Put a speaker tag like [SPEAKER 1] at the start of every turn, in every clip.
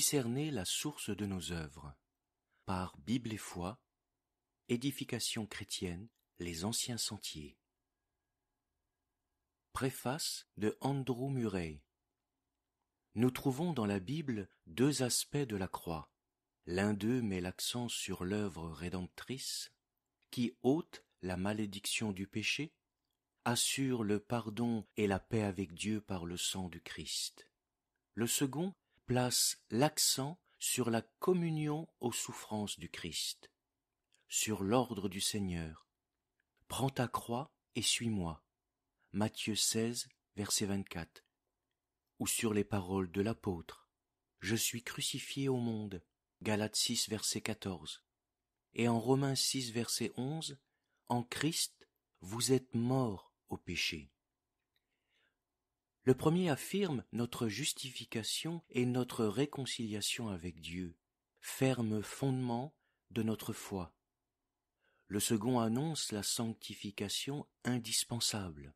[SPEAKER 1] discerner la source de nos œuvres. Par Bible et foi, édification chrétienne, les anciens sentiers. Préface de Andrew Murray. Nous trouvons dans la Bible deux aspects de la croix. L'un d'eux met l'accent sur l'œuvre rédemptrice, qui ôte la malédiction du péché, assure le pardon et la paix avec Dieu par le sang du Christ. Le second place l'accent sur la communion aux souffrances du Christ, sur l'ordre du Seigneur. Prends ta croix et suis-moi. Matthieu 16, verset 24. Ou sur les paroles de l'apôtre. Je suis crucifié au monde. Galates 6, verset 14. Et en Romains 6, verset 11, en Christ, vous êtes mort au péché. Le premier affirme notre justification et notre réconciliation avec Dieu, ferme fondement de notre foi. Le second annonce la sanctification indispensable.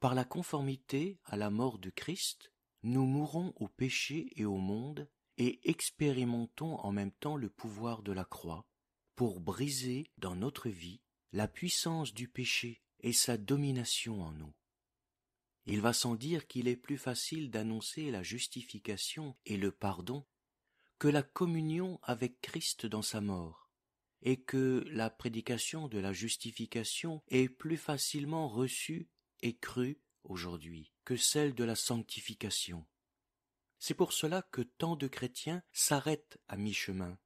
[SPEAKER 1] Par la conformité à la mort de Christ, nous mourons au péché et au monde et expérimentons en même temps le pouvoir de la croix pour briser dans notre vie la puissance du péché et sa domination en nous. Il va sans dire qu'il est plus facile d'annoncer la justification et le pardon que la communion avec Christ dans sa mort, et que la prédication de la justification est plus facilement reçue et crue aujourd'hui que celle de la sanctification. C'est pour cela que tant de chrétiens s'arrêtent à mi-chemin,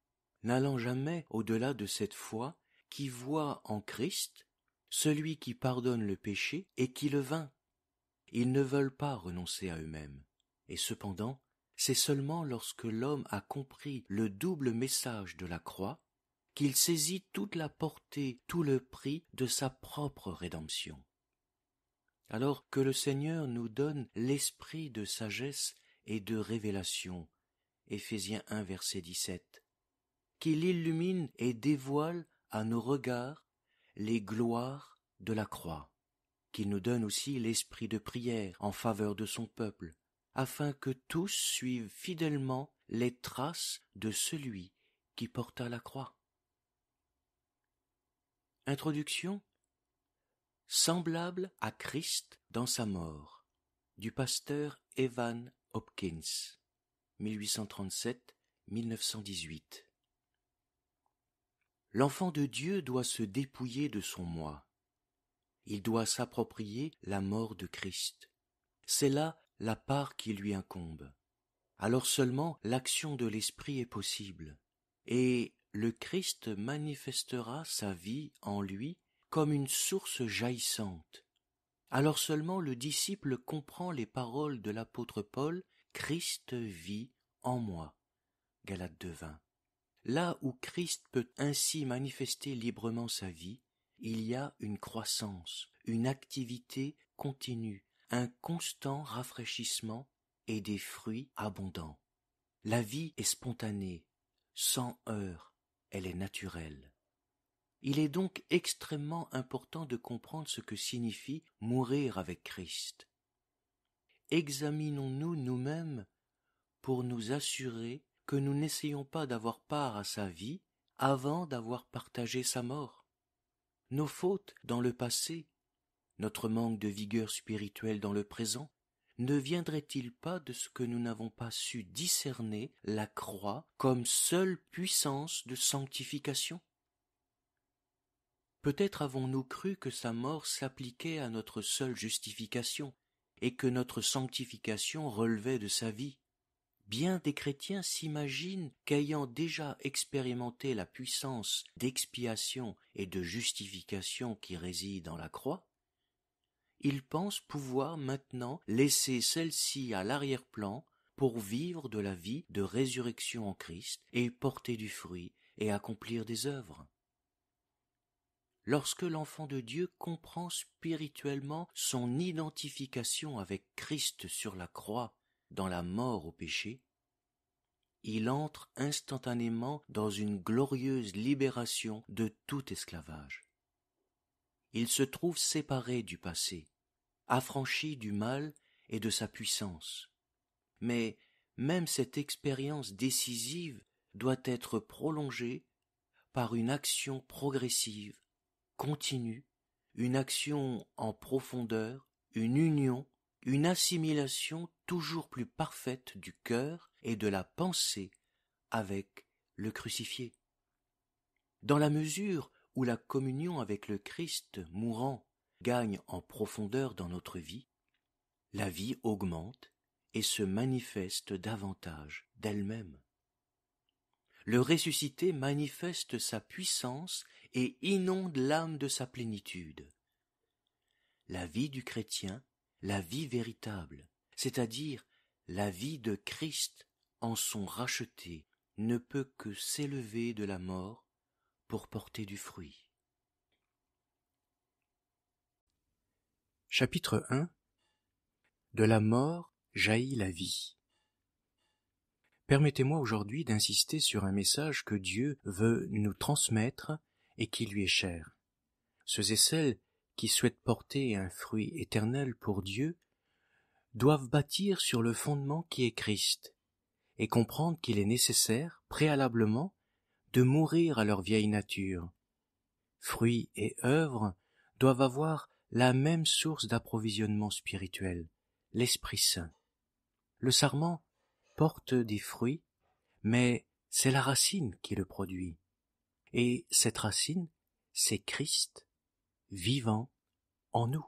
[SPEAKER 1] n'allant jamais au-delà de cette foi qui voit en Christ celui qui pardonne le péché et qui le vainc ils ne veulent pas renoncer à eux-mêmes. Et cependant, c'est seulement lorsque l'homme a compris le double message de la croix qu'il saisit toute la portée, tout le prix de sa propre rédemption. Alors que le Seigneur nous donne l'esprit de sagesse et de révélation, Éphésiens 1 verset 17, qu'il illumine et dévoile à nos regards les gloires de la croix qu'il nous donne aussi l'esprit de prière en faveur de son peuple, afin que tous suivent fidèlement les traces de celui qui porta la croix. Introduction Semblable à Christ dans sa mort du pasteur Evan Hopkins 1837-1918 L'enfant de Dieu doit se dépouiller de son moi, il doit s'approprier la mort de Christ. C'est là la part qui lui incombe. Alors seulement l'action de l'Esprit est possible, et le Christ manifestera sa vie en lui comme une source jaillissante. Alors seulement le disciple comprend les paroles de l'apôtre Paul Christ vit en moi. Galate 2.20. Là où Christ peut ainsi manifester librement sa vie, il y a une croissance, une activité continue, un constant rafraîchissement et des fruits abondants. La vie est spontanée, sans heurts, elle est naturelle. Il est donc extrêmement important de comprendre ce que signifie mourir avec Christ. Examinons-nous nous-mêmes pour nous assurer que nous n'essayons pas d'avoir part à sa vie avant d'avoir partagé sa mort nos fautes dans le passé, notre manque de vigueur spirituelle dans le présent, ne viendraient il pas de ce que nous n'avons pas su discerner la croix comme seule puissance de sanctification Peut-être avons-nous cru que sa mort s'appliquait à notre seule justification et que notre sanctification relevait de sa vie. Bien des chrétiens s'imaginent qu'ayant déjà expérimenté la puissance d'expiation et de justification qui réside dans la croix, ils pensent pouvoir maintenant laisser celle-ci à l'arrière-plan pour vivre de la vie de résurrection en Christ et porter du fruit et accomplir des œuvres. Lorsque l'enfant de Dieu comprend spirituellement son identification avec Christ sur la croix dans la mort au péché, il entre instantanément dans une glorieuse libération de tout esclavage. Il se trouve séparé du passé, affranchi du mal et de sa puissance. Mais même cette expérience décisive doit être prolongée par une action progressive, continue, une action en profondeur, une union une assimilation toujours plus parfaite du cœur et de la pensée avec le crucifié. Dans la mesure où la communion avec le Christ mourant gagne en profondeur dans notre vie, la vie augmente et se manifeste davantage d'elle-même. Le ressuscité manifeste sa puissance et inonde l'âme de sa plénitude. La vie du chrétien la vie véritable, c'est-à-dire la vie de Christ en son racheté, ne peut que s'élever de la mort pour porter du fruit. Chapitre 1 De la mort jaillit la vie. Permettez-moi aujourd'hui d'insister sur un message que Dieu veut nous transmettre et qui lui est cher. Ceux et celles qui souhaitent porter un fruit éternel pour Dieu, doivent bâtir sur le fondement qui est Christ, et comprendre qu'il est nécessaire, préalablement, de mourir à leur vieille nature. Fruits et œuvres doivent avoir la même source d'approvisionnement spirituel, l'Esprit Saint. Le sarment porte des fruits, mais c'est la racine qui le produit. Et cette racine, c'est Christ vivant en nous.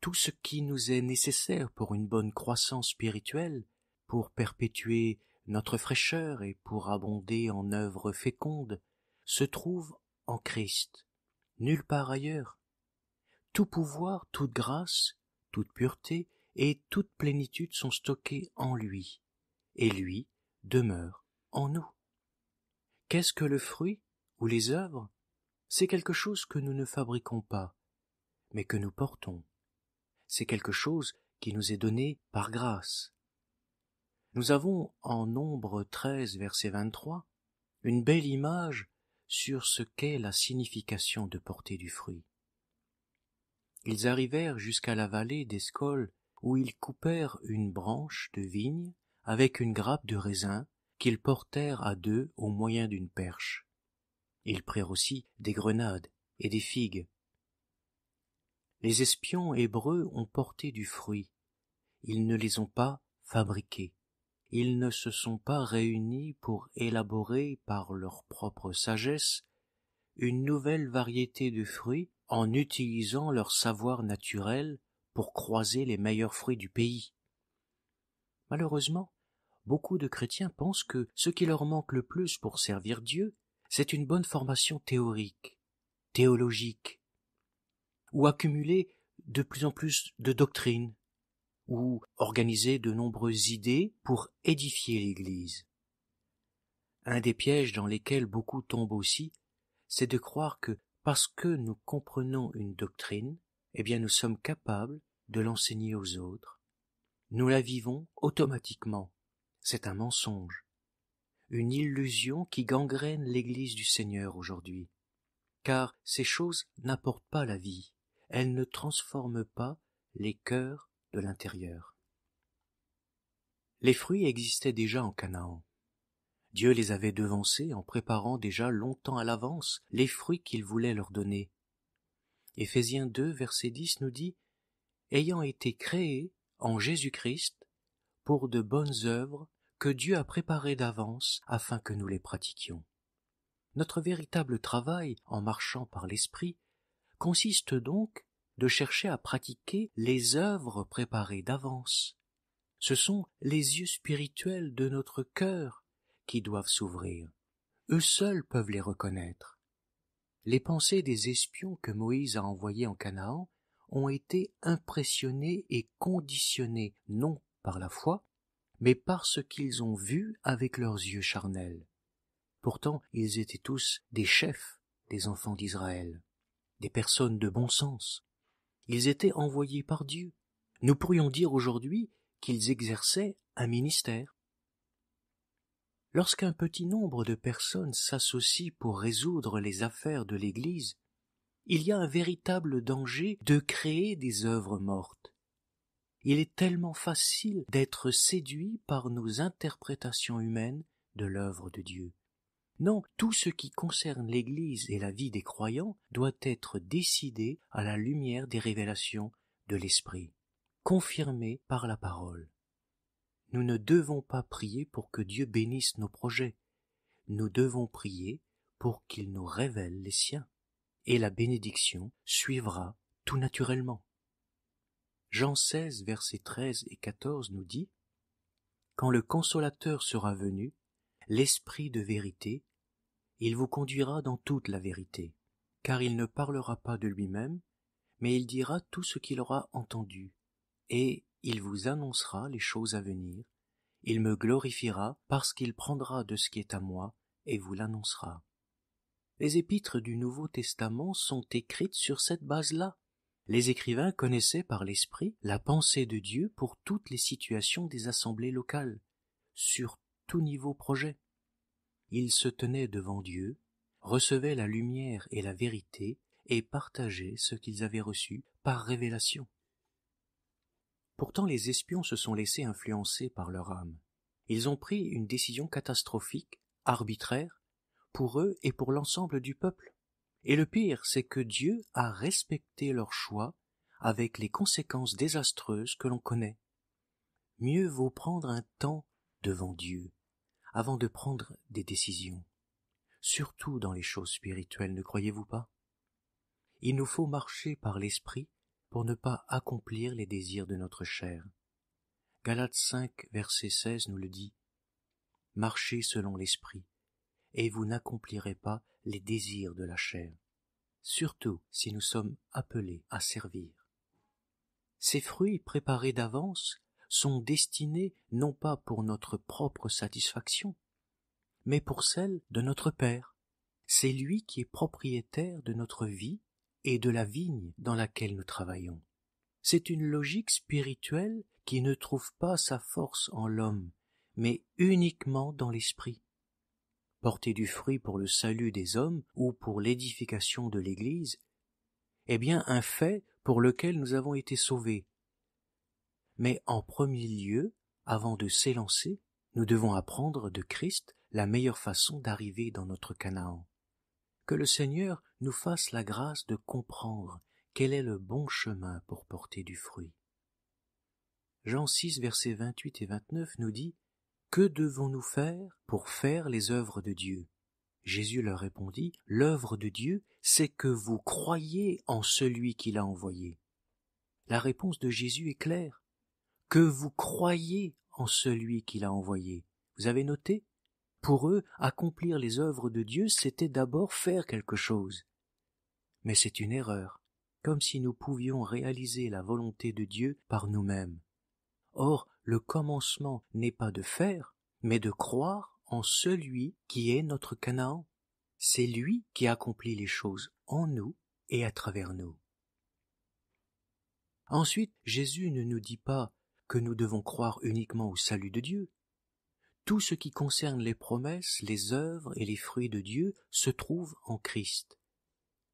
[SPEAKER 1] Tout ce qui nous est nécessaire pour une bonne croissance spirituelle, pour perpétuer notre fraîcheur et pour abonder en œuvres fécondes, se trouve en Christ, nulle part ailleurs. Tout pouvoir, toute grâce, toute pureté et toute plénitude sont stockés en lui, et lui demeure en nous. Qu'est-ce que le fruit ou les œuvres c'est quelque chose que nous ne fabriquons pas, mais que nous portons. C'est quelque chose qui nous est donné par grâce. Nous avons en Nombre 13, verset 23, une belle image sur ce qu'est la signification de porter du fruit. Ils arrivèrent jusqu'à la vallée d'Escol où ils coupèrent une branche de vigne avec une grappe de raisin qu'ils portèrent à deux au moyen d'une perche. Ils prirent aussi des grenades et des figues. Les espions hébreux ont porté du fruit. Ils ne les ont pas fabriqués. Ils ne se sont pas réunis pour élaborer par leur propre sagesse une nouvelle variété de fruits en utilisant leur savoir naturel pour croiser les meilleurs fruits du pays. Malheureusement, beaucoup de chrétiens pensent que ce qui leur manque le plus pour servir Dieu, c'est une bonne formation théorique, théologique, ou accumuler de plus en plus de doctrines, ou organiser de nombreuses idées pour édifier l'Église. Un des pièges dans lesquels beaucoup tombent aussi, c'est de croire que parce que nous comprenons une doctrine, eh bien nous sommes capables de l'enseigner aux autres. Nous la vivons automatiquement. C'est un mensonge une illusion qui gangrène l'Église du Seigneur aujourd'hui. Car ces choses n'apportent pas la vie, elles ne transforment pas les cœurs de l'intérieur. Les fruits existaient déjà en Canaan. Dieu les avait devancés en préparant déjà longtemps à l'avance les fruits qu'il voulait leur donner. Éphésiens 2, verset 10 nous dit Ayant été créés en Jésus-Christ pour de bonnes œuvres que Dieu a préparé d'avance afin que nous les pratiquions. Notre véritable travail, en marchant par l'Esprit, consiste donc de chercher à pratiquer les œuvres préparées d'avance. Ce sont les yeux spirituels de notre cœur qui doivent s'ouvrir. Eux seuls peuvent les reconnaître. Les pensées des espions que Moïse a envoyés en Canaan ont été impressionnées et conditionnées non par la foi, mais parce ce qu'ils ont vu avec leurs yeux charnels. Pourtant ils étaient tous des chefs des enfants d'Israël, des personnes de bon sens. Ils étaient envoyés par Dieu. Nous pourrions dire aujourd'hui qu'ils exerçaient un ministère. Lorsqu'un petit nombre de personnes s'associent pour résoudre les affaires de l'Église, il y a un véritable danger de créer des œuvres mortes. Il est tellement facile d'être séduit par nos interprétations humaines de l'œuvre de Dieu. Non, tout ce qui concerne l'Église et la vie des croyants doit être décidé à la lumière des révélations de l'Esprit, confirmé par la parole. Nous ne devons pas prier pour que Dieu bénisse nos projets. Nous devons prier pour qu'il nous révèle les siens. Et la bénédiction suivra tout naturellement. Jean 16, versets 13 et 14 nous dit Quand le consolateur sera venu, l'esprit de vérité, il vous conduira dans toute la vérité, car il ne parlera pas de lui-même, mais il dira tout ce qu'il aura entendu, et il vous annoncera les choses à venir. Il me glorifiera parce qu'il prendra de ce qui est à moi et vous l'annoncera. Les épîtres du Nouveau Testament sont écrites sur cette base-là les écrivains connaissaient par l'esprit la pensée de Dieu pour toutes les situations des assemblées locales, sur tout niveau projet. Ils se tenaient devant Dieu, recevaient la lumière et la vérité et partageaient ce qu'ils avaient reçu par révélation. Pourtant les espions se sont laissés influencer par leur âme. Ils ont pris une décision catastrophique, arbitraire, pour eux et pour l'ensemble du peuple. Et le pire, c'est que Dieu a respecté leur choix avec les conséquences désastreuses que l'on connaît. Mieux vaut prendre un temps devant Dieu avant de prendre des décisions, surtout dans les choses spirituelles, ne croyez-vous pas Il nous faut marcher par l'esprit pour ne pas accomplir les désirs de notre chair. Galates 5, verset 16 nous le dit. Marchez selon l'esprit, et vous n'accomplirez pas les désirs de la chair, surtout si nous sommes appelés à servir. Ces fruits préparés d'avance sont destinés non pas pour notre propre satisfaction, mais pour celle de notre Père. C'est lui qui est propriétaire de notre vie et de la vigne dans laquelle nous travaillons. C'est une logique spirituelle qui ne trouve pas sa force en l'homme, mais uniquement dans l'esprit porter du fruit pour le salut des hommes ou pour l'édification de l'Église, est eh bien un fait pour lequel nous avons été sauvés. Mais en premier lieu, avant de s'élancer, nous devons apprendre de Christ la meilleure façon d'arriver dans notre Canaan. Que le Seigneur nous fasse la grâce de comprendre quel est le bon chemin pour porter du fruit. Jean 6 versets 28 et 29 nous dit que devons-nous faire pour faire les œuvres de Dieu Jésus leur répondit, L'œuvre de Dieu, c'est que vous croyez en celui qui l'a envoyé. La réponse de Jésus est claire. Que vous croyez en celui qui l'a envoyé. Vous avez noté Pour eux, accomplir les œuvres de Dieu, c'était d'abord faire quelque chose. Mais c'est une erreur, comme si nous pouvions réaliser la volonté de Dieu par nous-mêmes. Or, le commencement n'est pas de faire, mais de croire en celui qui est notre Canaan. C'est lui qui accomplit les choses en nous et à travers nous. Ensuite, Jésus ne nous dit pas que nous devons croire uniquement au salut de Dieu. Tout ce qui concerne les promesses, les œuvres et les fruits de Dieu se trouve en Christ.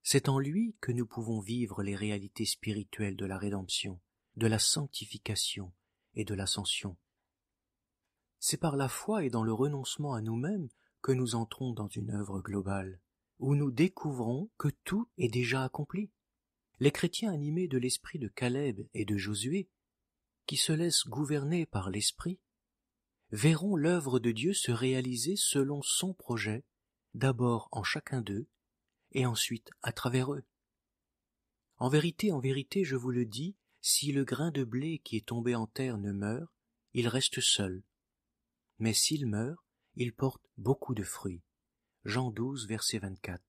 [SPEAKER 1] C'est en lui que nous pouvons vivre les réalités spirituelles de la rédemption, de la sanctification, et de l'ascension. C'est par la foi et dans le renoncement à nous-mêmes que nous entrons dans une œuvre globale, où nous découvrons que tout est déjà accompli. Les chrétiens animés de l'esprit de Caleb et de Josué, qui se laissent gouverner par l'esprit, verront l'œuvre de Dieu se réaliser selon son projet, d'abord en chacun d'eux, et ensuite à travers eux. En vérité, en vérité, je vous le dis, si le grain de blé qui est tombé en terre ne meurt, il reste seul. Mais s'il meurt, il porte beaucoup de fruits. Jean 12, verset 24.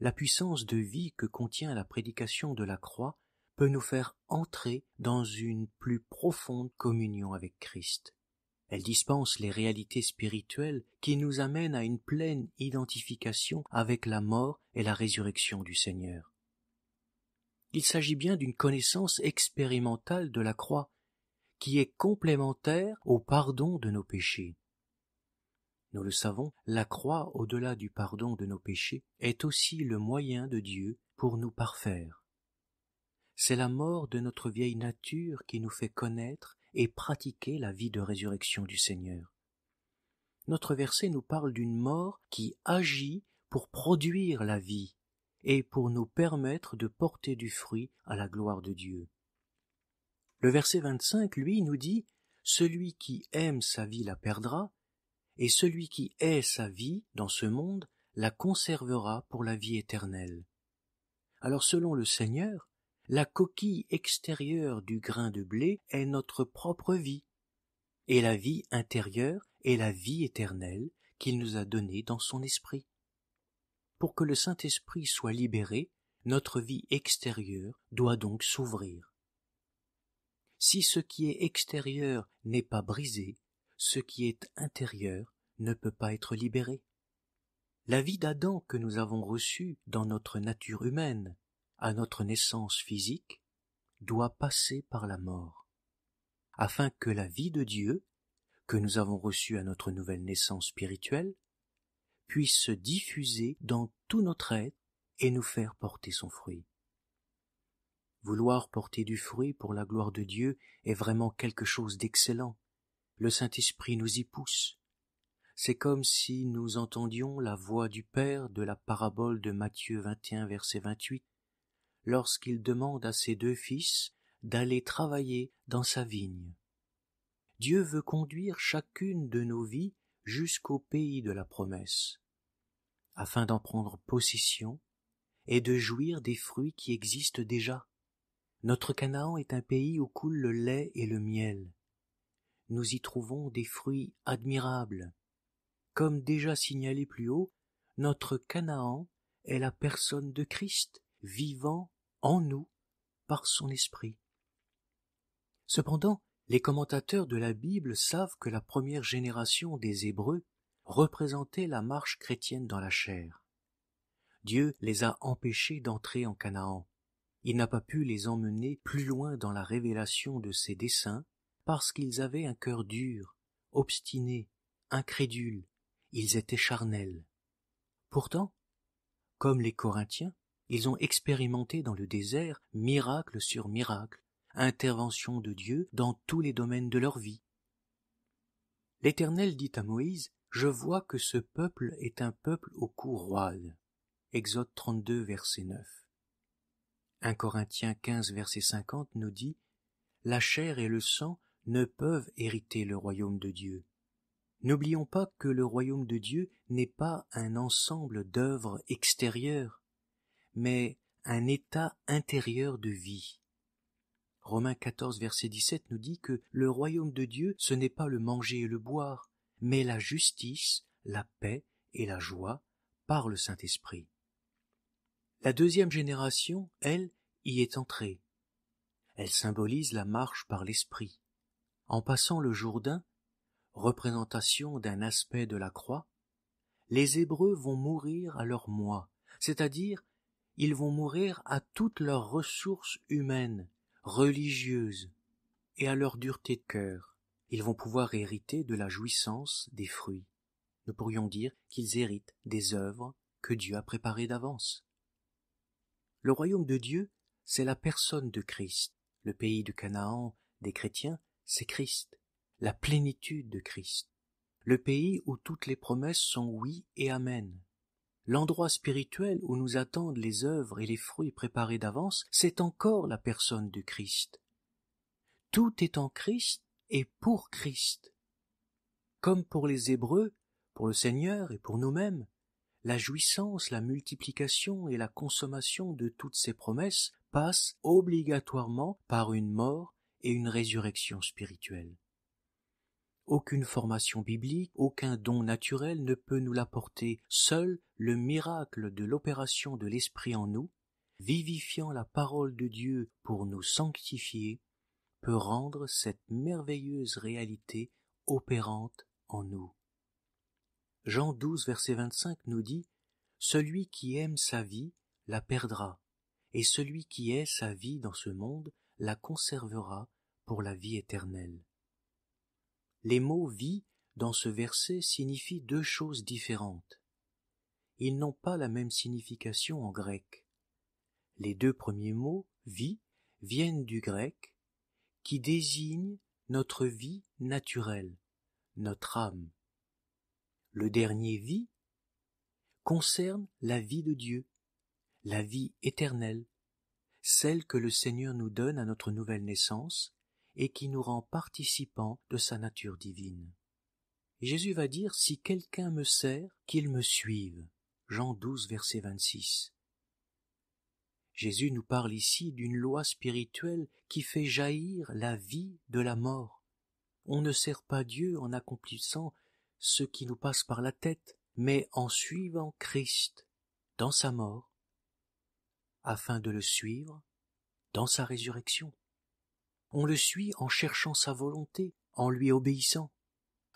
[SPEAKER 1] La puissance de vie que contient la prédication de la croix peut nous faire entrer dans une plus profonde communion avec Christ. Elle dispense les réalités spirituelles qui nous amènent à une pleine identification avec la mort et la résurrection du Seigneur. Il s'agit bien d'une connaissance expérimentale de la croix, qui est complémentaire au pardon de nos péchés. Nous le savons, la croix, au-delà du pardon de nos péchés, est aussi le moyen de Dieu pour nous parfaire. C'est la mort de notre vieille nature qui nous fait connaître et pratiquer la vie de résurrection du Seigneur. Notre verset nous parle d'une mort qui agit pour produire la vie, et pour nous permettre de porter du fruit à la gloire de Dieu. Le verset 25, lui, nous dit Celui qui aime sa vie la perdra, et celui qui hait sa vie dans ce monde la conservera pour la vie éternelle. Alors selon le Seigneur, la coquille extérieure du grain de blé est notre propre vie, et la vie intérieure est la vie éternelle qu'il nous a donnée dans son esprit. Pour que le Saint-Esprit soit libéré, notre vie extérieure doit donc s'ouvrir. Si ce qui est extérieur n'est pas brisé, ce qui est intérieur ne peut pas être libéré. La vie d'Adam que nous avons reçue dans notre nature humaine, à notre naissance physique, doit passer par la mort, afin que la vie de Dieu, que nous avons reçue à notre nouvelle naissance spirituelle, puisse se diffuser dans tout notre être et nous faire porter son fruit. Vouloir porter du fruit pour la gloire de Dieu est vraiment quelque chose d'excellent. Le Saint-Esprit nous y pousse. C'est comme si nous entendions la voix du Père de la parabole de Matthieu 21 verset 28 lorsqu'il demande à ses deux fils d'aller travailler dans sa vigne. Dieu veut conduire chacune de nos vies jusqu'au pays de la promesse, afin d'en prendre possession et de jouir des fruits qui existent déjà. Notre Canaan est un pays où coule le lait et le miel. Nous y trouvons des fruits admirables. Comme déjà signalé plus haut, notre Canaan est la personne de Christ, vivant en nous par son esprit. Cependant, les commentateurs de la Bible savent que la première génération des Hébreux représentait la marche chrétienne dans la chair. Dieu les a empêchés d'entrer en Canaan. Il n'a pas pu les emmener plus loin dans la révélation de ses desseins parce qu'ils avaient un cœur dur, obstiné, incrédule, ils étaient charnels. Pourtant, comme les Corinthiens, ils ont expérimenté dans le désert miracle sur miracle, intervention de Dieu dans tous les domaines de leur vie. L'Éternel dit à Moïse, Je vois que ce peuple est un peuple au cou roide. Exode 32, verset 9. 1 Corinthiens 15, verset 50 nous dit, La chair et le sang ne peuvent hériter le royaume de Dieu. N'oublions pas que le royaume de Dieu n'est pas un ensemble d'œuvres extérieures, mais un état intérieur de vie. Romains 14, verset 17 nous dit que le royaume de Dieu, ce n'est pas le manger et le boire, mais la justice, la paix et la joie par le Saint-Esprit. La deuxième génération, elle, y est entrée. Elle symbolise la marche par l'Esprit. En passant le Jourdain, représentation d'un aspect de la croix, les Hébreux vont mourir à leur moi, c'est-à-dire ils vont mourir à toutes leurs ressources humaines, religieuses, et à leur dureté de cœur, ils vont pouvoir hériter de la jouissance des fruits. Nous pourrions dire qu'ils héritent des œuvres que Dieu a préparées d'avance. Le royaume de Dieu, c'est la personne de Christ. Le pays de Canaan des chrétiens, c'est Christ, la plénitude de Christ, le pays où toutes les promesses sont oui et amen. L'endroit spirituel où nous attendent les œuvres et les fruits préparés d'avance, c'est encore la personne du Christ. Tout est en Christ et pour Christ. Comme pour les Hébreux, pour le Seigneur et pour nous-mêmes, la jouissance, la multiplication et la consommation de toutes ces promesses passent obligatoirement par une mort et une résurrection spirituelle. Aucune formation biblique, aucun don naturel ne peut nous l'apporter. Seul le miracle de l'opération de l'Esprit en nous, vivifiant la parole de Dieu pour nous sanctifier, peut rendre cette merveilleuse réalité opérante en nous. Jean 12, verset 25 nous dit Celui qui aime sa vie la perdra, et celui qui hait sa vie dans ce monde la conservera pour la vie éternelle. Les mots vie dans ce verset signifient deux choses différentes. Ils n'ont pas la même signification en grec. Les deux premiers mots, vie, viennent du grec, qui désigne notre vie naturelle, notre âme. Le dernier vie concerne la vie de Dieu, la vie éternelle, celle que le Seigneur nous donne à notre nouvelle naissance et qui nous rend participants de sa nature divine. Jésus va dire Si quelqu'un me sert, qu'il me suive. Jean 12, verset 26. Jésus nous parle ici d'une loi spirituelle qui fait jaillir la vie de la mort. On ne sert pas Dieu en accomplissant ce qui nous passe par la tête, mais en suivant Christ dans sa mort, afin de le suivre dans sa résurrection on le suit en cherchant sa volonté, en lui obéissant.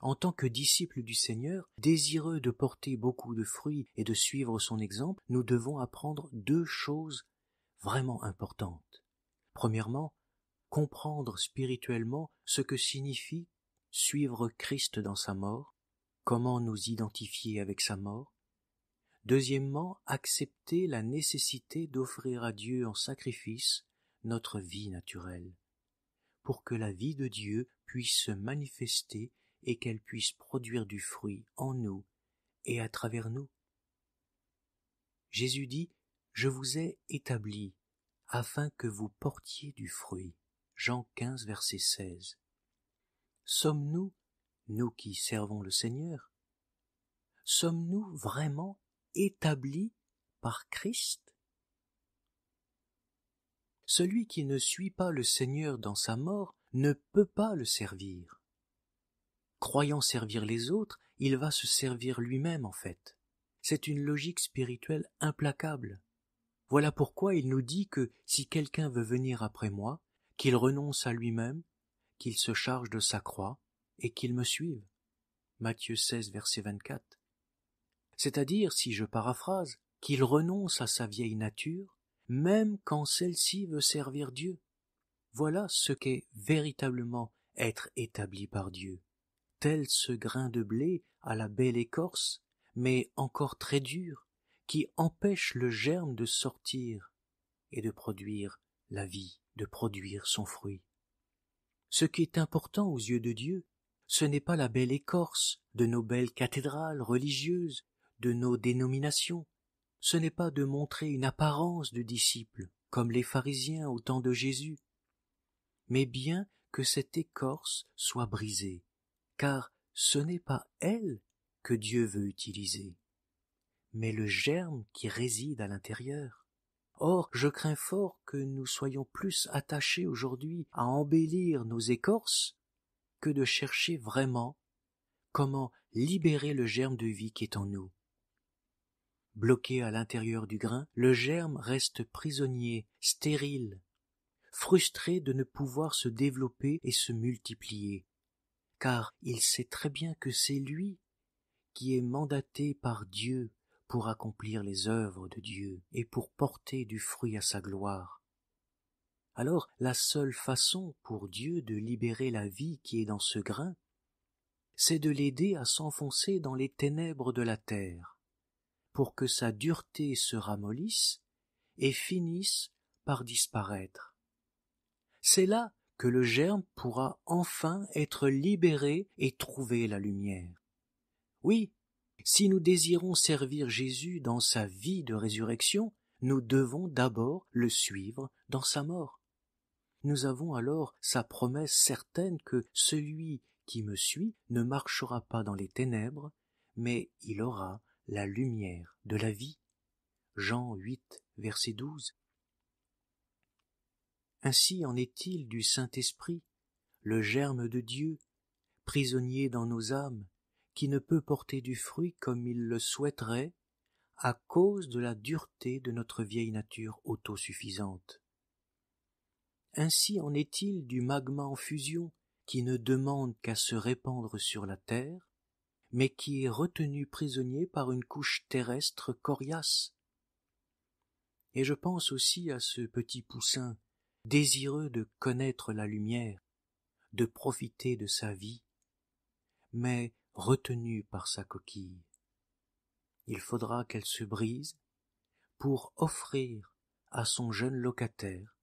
[SPEAKER 1] En tant que disciple du Seigneur, désireux de porter beaucoup de fruits et de suivre son exemple, nous devons apprendre deux choses vraiment importantes. Premièrement, comprendre spirituellement ce que signifie suivre Christ dans sa mort, comment nous identifier avec sa mort. Deuxièmement, accepter la nécessité d'offrir à Dieu en sacrifice notre vie naturelle pour que la vie de Dieu puisse se manifester et qu'elle puisse produire du fruit en nous et à travers nous. Jésus dit, Je vous ai établi afin que vous portiez du fruit. Jean 15, verset 16. Sommes-nous, nous qui servons le Seigneur, sommes-nous vraiment établis par Christ celui qui ne suit pas le Seigneur dans sa mort ne peut pas le servir. Croyant servir les autres, il va se servir lui-même en fait. C'est une logique spirituelle implacable. Voilà pourquoi il nous dit que si quelqu'un veut venir après moi, qu'il renonce à lui-même, qu'il se charge de sa croix et qu'il me suive. Matthieu 16, verset 24. C'est-à-dire, si je paraphrase, qu'il renonce à sa vieille nature, même quand celle-ci veut servir Dieu. Voilà ce qu'est véritablement être établi par Dieu. Tel ce grain de blé à la belle écorce, mais encore très dur, qui empêche le germe de sortir et de produire la vie, de produire son fruit. Ce qui est important aux yeux de Dieu, ce n'est pas la belle écorce de nos belles cathédrales religieuses, de nos dénominations, ce n'est pas de montrer une apparence de disciple, comme les pharisiens au temps de Jésus, mais bien que cette écorce soit brisée, car ce n'est pas elle que Dieu veut utiliser, mais le germe qui réside à l'intérieur. Or, je crains fort que nous soyons plus attachés aujourd'hui à embellir nos écorces que de chercher vraiment comment libérer le germe de vie qui est en nous. Bloqué à l'intérieur du grain, le germe reste prisonnier, stérile, frustré de ne pouvoir se développer et se multiplier, car il sait très bien que c'est lui qui est mandaté par Dieu pour accomplir les œuvres de Dieu et pour porter du fruit à sa gloire. Alors la seule façon pour Dieu de libérer la vie qui est dans ce grain, c'est de l'aider à s'enfoncer dans les ténèbres de la terre pour que sa dureté se ramollisse et finisse par disparaître. C'est là que le germe pourra enfin être libéré et trouver la lumière. Oui, si nous désirons servir Jésus dans sa vie de résurrection, nous devons d'abord le suivre dans sa mort. Nous avons alors sa promesse certaine que celui qui me suit ne marchera pas dans les ténèbres, mais il aura la lumière de la vie. Jean 8, verset 12. Ainsi en est-il du Saint-Esprit, le germe de Dieu, prisonnier dans nos âmes, qui ne peut porter du fruit comme il le souhaiterait, à cause de la dureté de notre vieille nature autosuffisante. Ainsi en est-il du magma en fusion, qui ne demande qu'à se répandre sur la terre, mais qui est retenu prisonnier par une couche terrestre coriace. Et je pense aussi à ce petit poussin, désireux de connaître la lumière, de profiter de sa vie, mais retenu par sa coquille. Il faudra qu'elle se brise pour offrir à son jeune locataire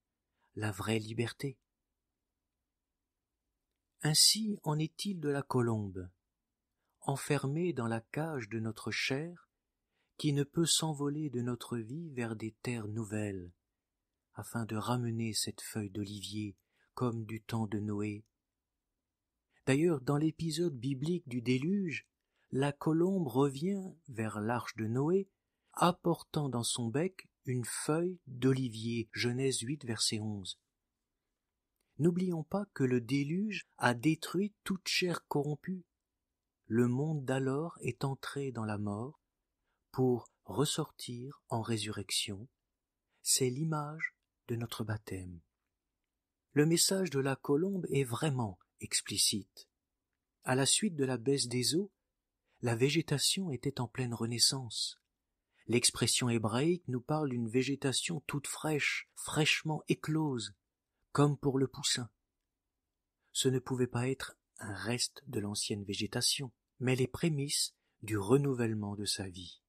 [SPEAKER 1] la vraie liberté. Ainsi en est-il de la colombe, enfermé dans la cage de notre chair, qui ne peut s'envoler de notre vie vers des terres nouvelles, afin de ramener cette feuille d'olivier comme du temps de Noé. D'ailleurs, dans l'épisode biblique du déluge, la colombe revient vers l'arche de Noé, apportant dans son bec une feuille d'olivier. Genèse 8, verset 11. N'oublions pas que le déluge a détruit toute chair corrompue, le monde d'alors est entré dans la mort pour ressortir en résurrection, c'est l'image de notre baptême. Le message de la colombe est vraiment explicite. À la suite de la baisse des eaux, la végétation était en pleine renaissance. L'expression hébraïque nous parle d'une végétation toute fraîche, fraîchement éclose, comme pour le poussin. Ce ne pouvait pas être un reste de l'ancienne végétation mais les prémices du renouvellement de sa vie.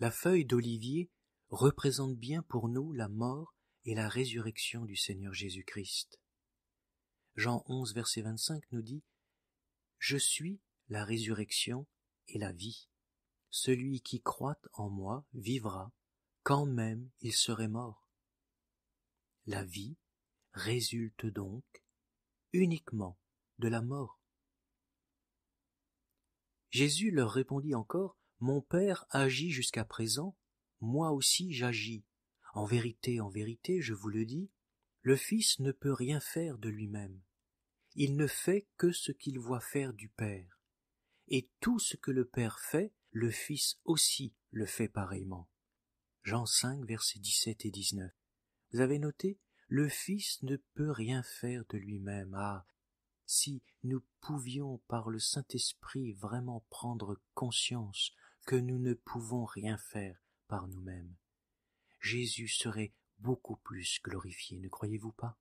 [SPEAKER 1] La feuille d'olivier représente bien pour nous la mort et la résurrection du Seigneur Jésus-Christ. Jean 11, verset 25 nous dit Je suis la résurrection et la vie. Celui qui croit en moi vivra quand même il serait mort. La vie résulte donc uniquement de la mort. Jésus leur répondit encore, Mon Père agit jusqu'à présent, moi aussi j'agis. En vérité, en vérité, je vous le dis, le Fils ne peut rien faire de lui-même. Il ne fait que ce qu'il voit faire du Père. Et tout ce que le Père fait, le Fils aussi le fait pareillement. Jean 5, versets 17 et 19. Vous avez noté, le Fils ne peut rien faire de lui-même. Ah, si nous pouvions par le Saint-Esprit vraiment prendre conscience que nous ne pouvons rien faire par nous-mêmes, Jésus serait beaucoup plus glorifié, ne croyez-vous pas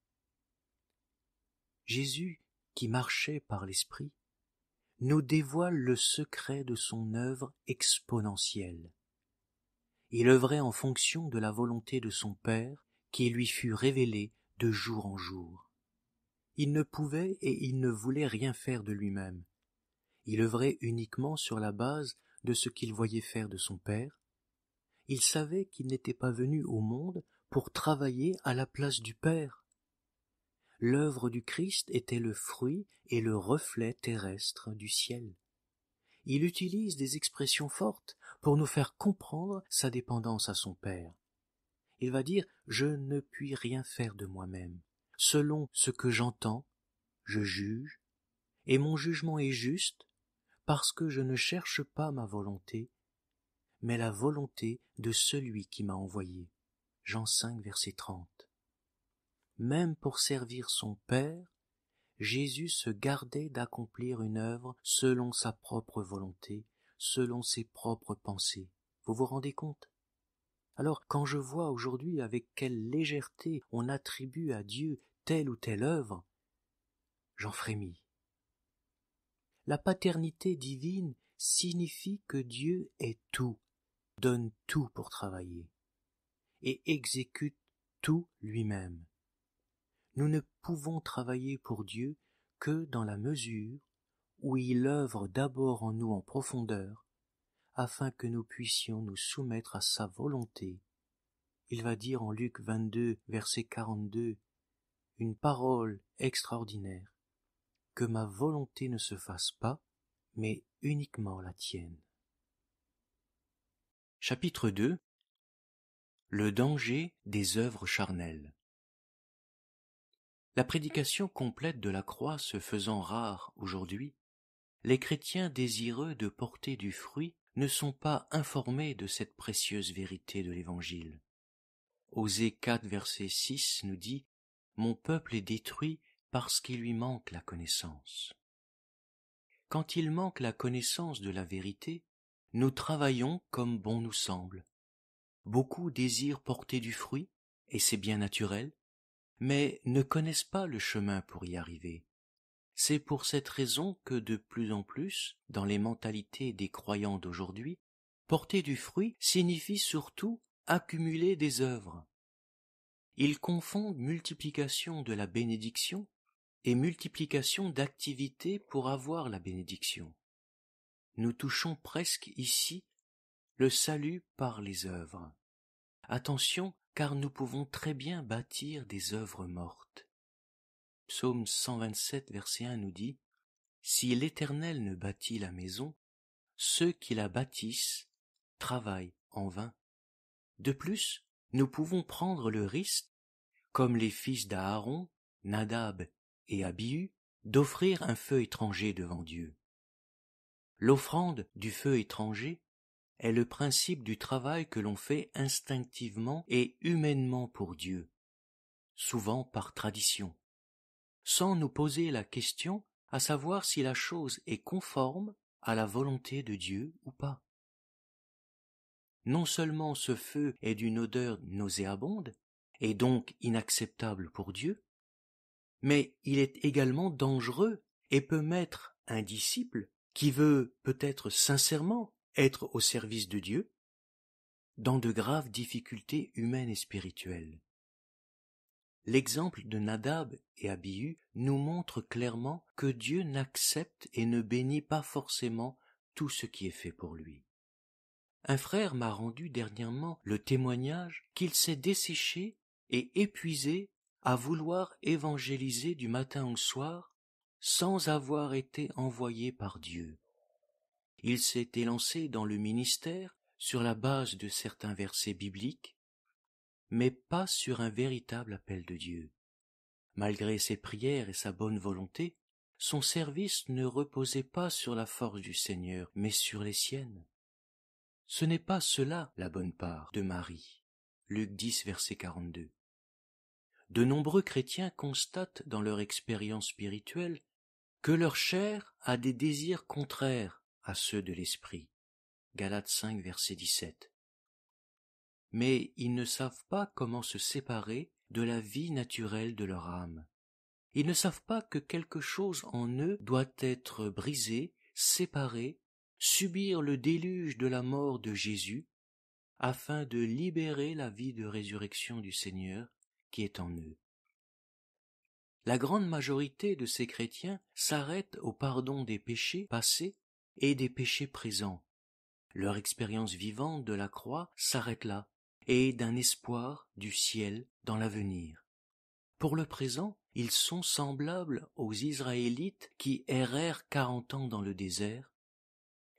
[SPEAKER 1] Jésus, qui marchait par l'Esprit, nous dévoile le secret de son œuvre exponentielle. Il œuvrait en fonction de la volonté de son Père qui lui fut révélée de jour en jour. Il ne pouvait et il ne voulait rien faire de lui-même. Il œuvrait uniquement sur la base de ce qu'il voyait faire de son père. Il savait qu'il n'était pas venu au monde pour travailler à la place du père. L'œuvre du Christ était le fruit et le reflet terrestre du ciel. Il utilise des expressions fortes pour nous faire comprendre sa dépendance à son père. Il va dire Je ne puis rien faire de moi-même selon ce que j'entends, je juge, et mon jugement est juste, parce que je ne cherche pas ma volonté, mais la volonté de celui qui m'a envoyé. Jean 5, verset 30. Même pour servir son Père, Jésus se gardait d'accomplir une œuvre selon sa propre volonté, selon ses propres pensées. Vous vous rendez compte Alors quand je vois aujourd'hui avec quelle légèreté on attribue à Dieu telle ou telle œuvre, j'en frémis. La paternité divine signifie que Dieu est tout, donne tout pour travailler, et exécute tout lui-même. Nous ne pouvons travailler pour Dieu que dans la mesure où il œuvre d'abord en nous en profondeur, afin que nous puissions nous soumettre à sa volonté. Il va dire en Luc 22, verset 42, une parole extraordinaire. Que ma volonté ne se fasse pas, mais uniquement la tienne. Chapitre 2 Le danger des œuvres charnelles La prédication complète de la croix se faisant rare aujourd'hui, les chrétiens désireux de porter du fruit ne sont pas informés de cette précieuse vérité de l'Évangile. Osée 4 verset 6 nous dit mon peuple est détruit parce qu'il lui manque la connaissance. Quand il manque la connaissance de la vérité, nous travaillons comme bon nous semble. Beaucoup désirent porter du fruit, et c'est bien naturel, mais ne connaissent pas le chemin pour y arriver. C'est pour cette raison que de plus en plus, dans les mentalités des croyants d'aujourd'hui, porter du fruit signifie surtout accumuler des œuvres, ils confondent multiplication de la bénédiction et multiplication d'activités pour avoir la bénédiction. Nous touchons presque ici le salut par les œuvres. Attention, car nous pouvons très bien bâtir des œuvres mortes. Psaume 127, verset 1 nous dit Si l'Éternel ne bâtit la maison, ceux qui la bâtissent travaillent en vain. De plus, nous pouvons prendre le risque comme les fils d'Aaron, Nadab et Abihu, d'offrir un feu étranger devant Dieu. L'offrande du feu étranger est le principe du travail que l'on fait instinctivement et humainement pour Dieu, souvent par tradition, sans nous poser la question à savoir si la chose est conforme à la volonté de Dieu ou pas. Non seulement ce feu est d'une odeur nauséabonde, est donc inacceptable pour Dieu, mais il est également dangereux et peut mettre un disciple qui veut peut-être sincèrement être au service de Dieu dans de graves difficultés humaines et spirituelles. L'exemple de Nadab et Abihu nous montre clairement que Dieu n'accepte et ne bénit pas forcément tout ce qui est fait pour lui. Un frère m'a rendu dernièrement le témoignage qu'il s'est desséché et épuisé à vouloir évangéliser du matin au soir sans avoir été envoyé par Dieu. Il s'est élancé dans le ministère sur la base de certains versets bibliques, mais pas sur un véritable appel de Dieu. Malgré ses prières et sa bonne volonté, son service ne reposait pas sur la force du Seigneur, mais sur les siennes. Ce n'est pas cela la bonne part de Marie. Luc verset de nombreux chrétiens constatent dans leur expérience spirituelle que leur chair a des désirs contraires à ceux de l'esprit. Galates 5 verset 17. Mais ils ne savent pas comment se séparer de la vie naturelle de leur âme. Ils ne savent pas que quelque chose en eux doit être brisé, séparé, subir le déluge de la mort de Jésus, afin de libérer la vie de résurrection du Seigneur est en eux. La grande majorité de ces chrétiens s'arrête au pardon des péchés passés et des péchés présents. Leur expérience vivante de la croix s'arrête là, et d'un espoir du ciel dans l'avenir. Pour le présent, ils sont semblables aux Israélites qui errèrent quarante ans dans le désert,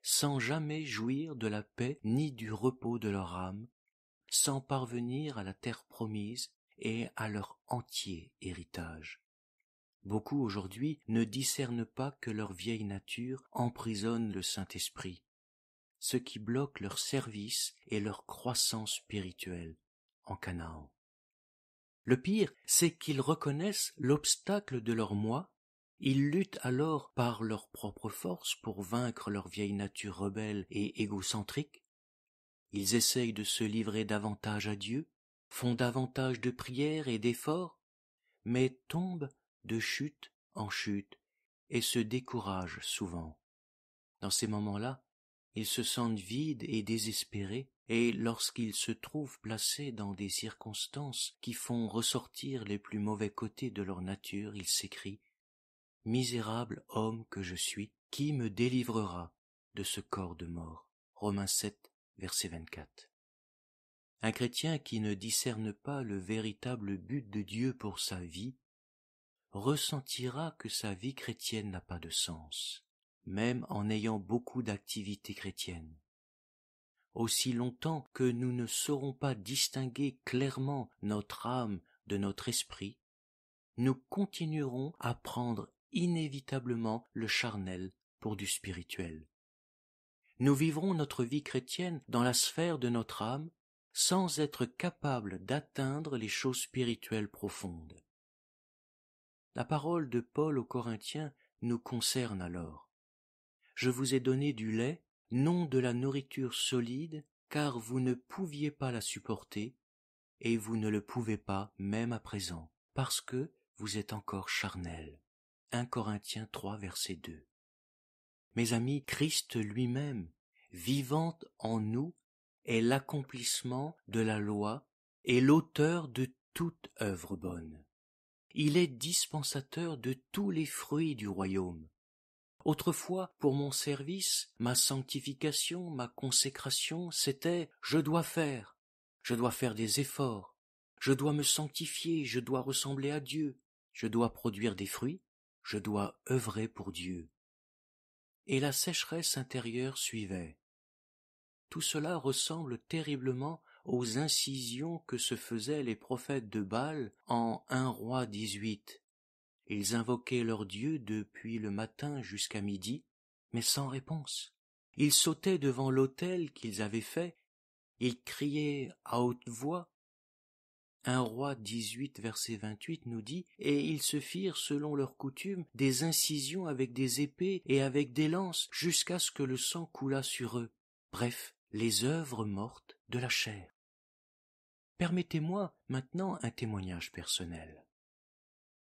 [SPEAKER 1] sans jamais jouir de la paix ni du repos de leur âme, sans parvenir à la terre promise et à leur entier héritage. Beaucoup aujourd'hui ne discernent pas que leur vieille nature emprisonne le Saint-Esprit, ce qui bloque leur service et leur croissance spirituelle en Canaan. Le pire, c'est qu'ils reconnaissent l'obstacle de leur moi, ils luttent alors par leur propre force pour vaincre leur vieille nature rebelle et égocentrique, ils essayent de se livrer davantage à Dieu, font davantage de prières et d'efforts, mais tombent de chute en chute et se découragent souvent. Dans ces moments-là, ils se sentent vides et désespérés, et lorsqu'ils se trouvent placés dans des circonstances qui font ressortir les plus mauvais côtés de leur nature, ils s'écrient Misérable homme que je suis, qui me délivrera de ce corps de mort Romains 7, verset 24. Un chrétien qui ne discerne pas le véritable but de Dieu pour sa vie ressentira que sa vie chrétienne n'a pas de sens, même en ayant beaucoup d'activités chrétiennes. Aussi longtemps que nous ne saurons pas distinguer clairement notre âme de notre esprit, nous continuerons à prendre inévitablement le charnel pour du spirituel. Nous vivrons notre vie chrétienne dans la sphère de notre âme sans être capable d'atteindre les choses spirituelles profondes. La parole de Paul aux Corinthiens nous concerne alors. Je vous ai donné du lait, non de la nourriture solide, car vous ne pouviez pas la supporter, et vous ne le pouvez pas même à présent, parce que vous êtes encore charnel. 1 Corinthiens 3 verset 2. Mes amis, Christ lui-même, vivant en nous, est l'accomplissement de la loi et l'auteur de toute œuvre bonne. Il est dispensateur de tous les fruits du royaume. Autrefois, pour mon service, ma sanctification, ma consécration, c'était je dois faire, je dois faire des efforts, je dois me sanctifier, je dois ressembler à Dieu, je dois produire des fruits, je dois œuvrer pour Dieu. Et la sécheresse intérieure suivait. Tout cela ressemble terriblement aux incisions que se faisaient les prophètes de Baal en un roi dix-huit. Ils invoquaient leur Dieu depuis le matin jusqu'à midi, mais sans réponse. Ils sautaient devant l'autel qu'ils avaient fait, ils criaient à haute voix. Un roi 18 verset vingt-huit nous dit Et ils se firent, selon leur coutume, des incisions avec des épées et avec des lances jusqu'à ce que le sang coulât sur eux. Bref, les œuvres mortes de la chair. Permettez-moi maintenant un témoignage personnel.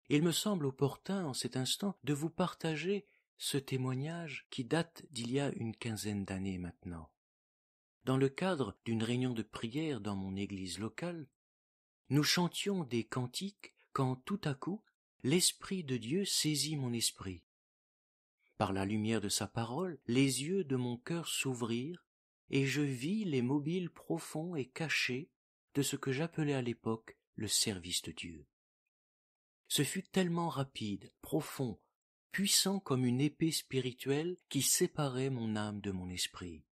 [SPEAKER 1] Il me semble opportun en cet instant de vous partager ce témoignage qui date d'il y a une quinzaine d'années maintenant. Dans le cadre d'une réunion de prière dans mon église locale, nous chantions des cantiques quand tout à coup l'Esprit de Dieu saisit mon esprit. Par la lumière de sa parole, les yeux de mon cœur s'ouvrirent et je vis les mobiles profonds et cachés de ce que j'appelais à l'époque le service de Dieu. Ce fut tellement rapide, profond, puissant comme une épée spirituelle qui séparait mon âme de mon esprit.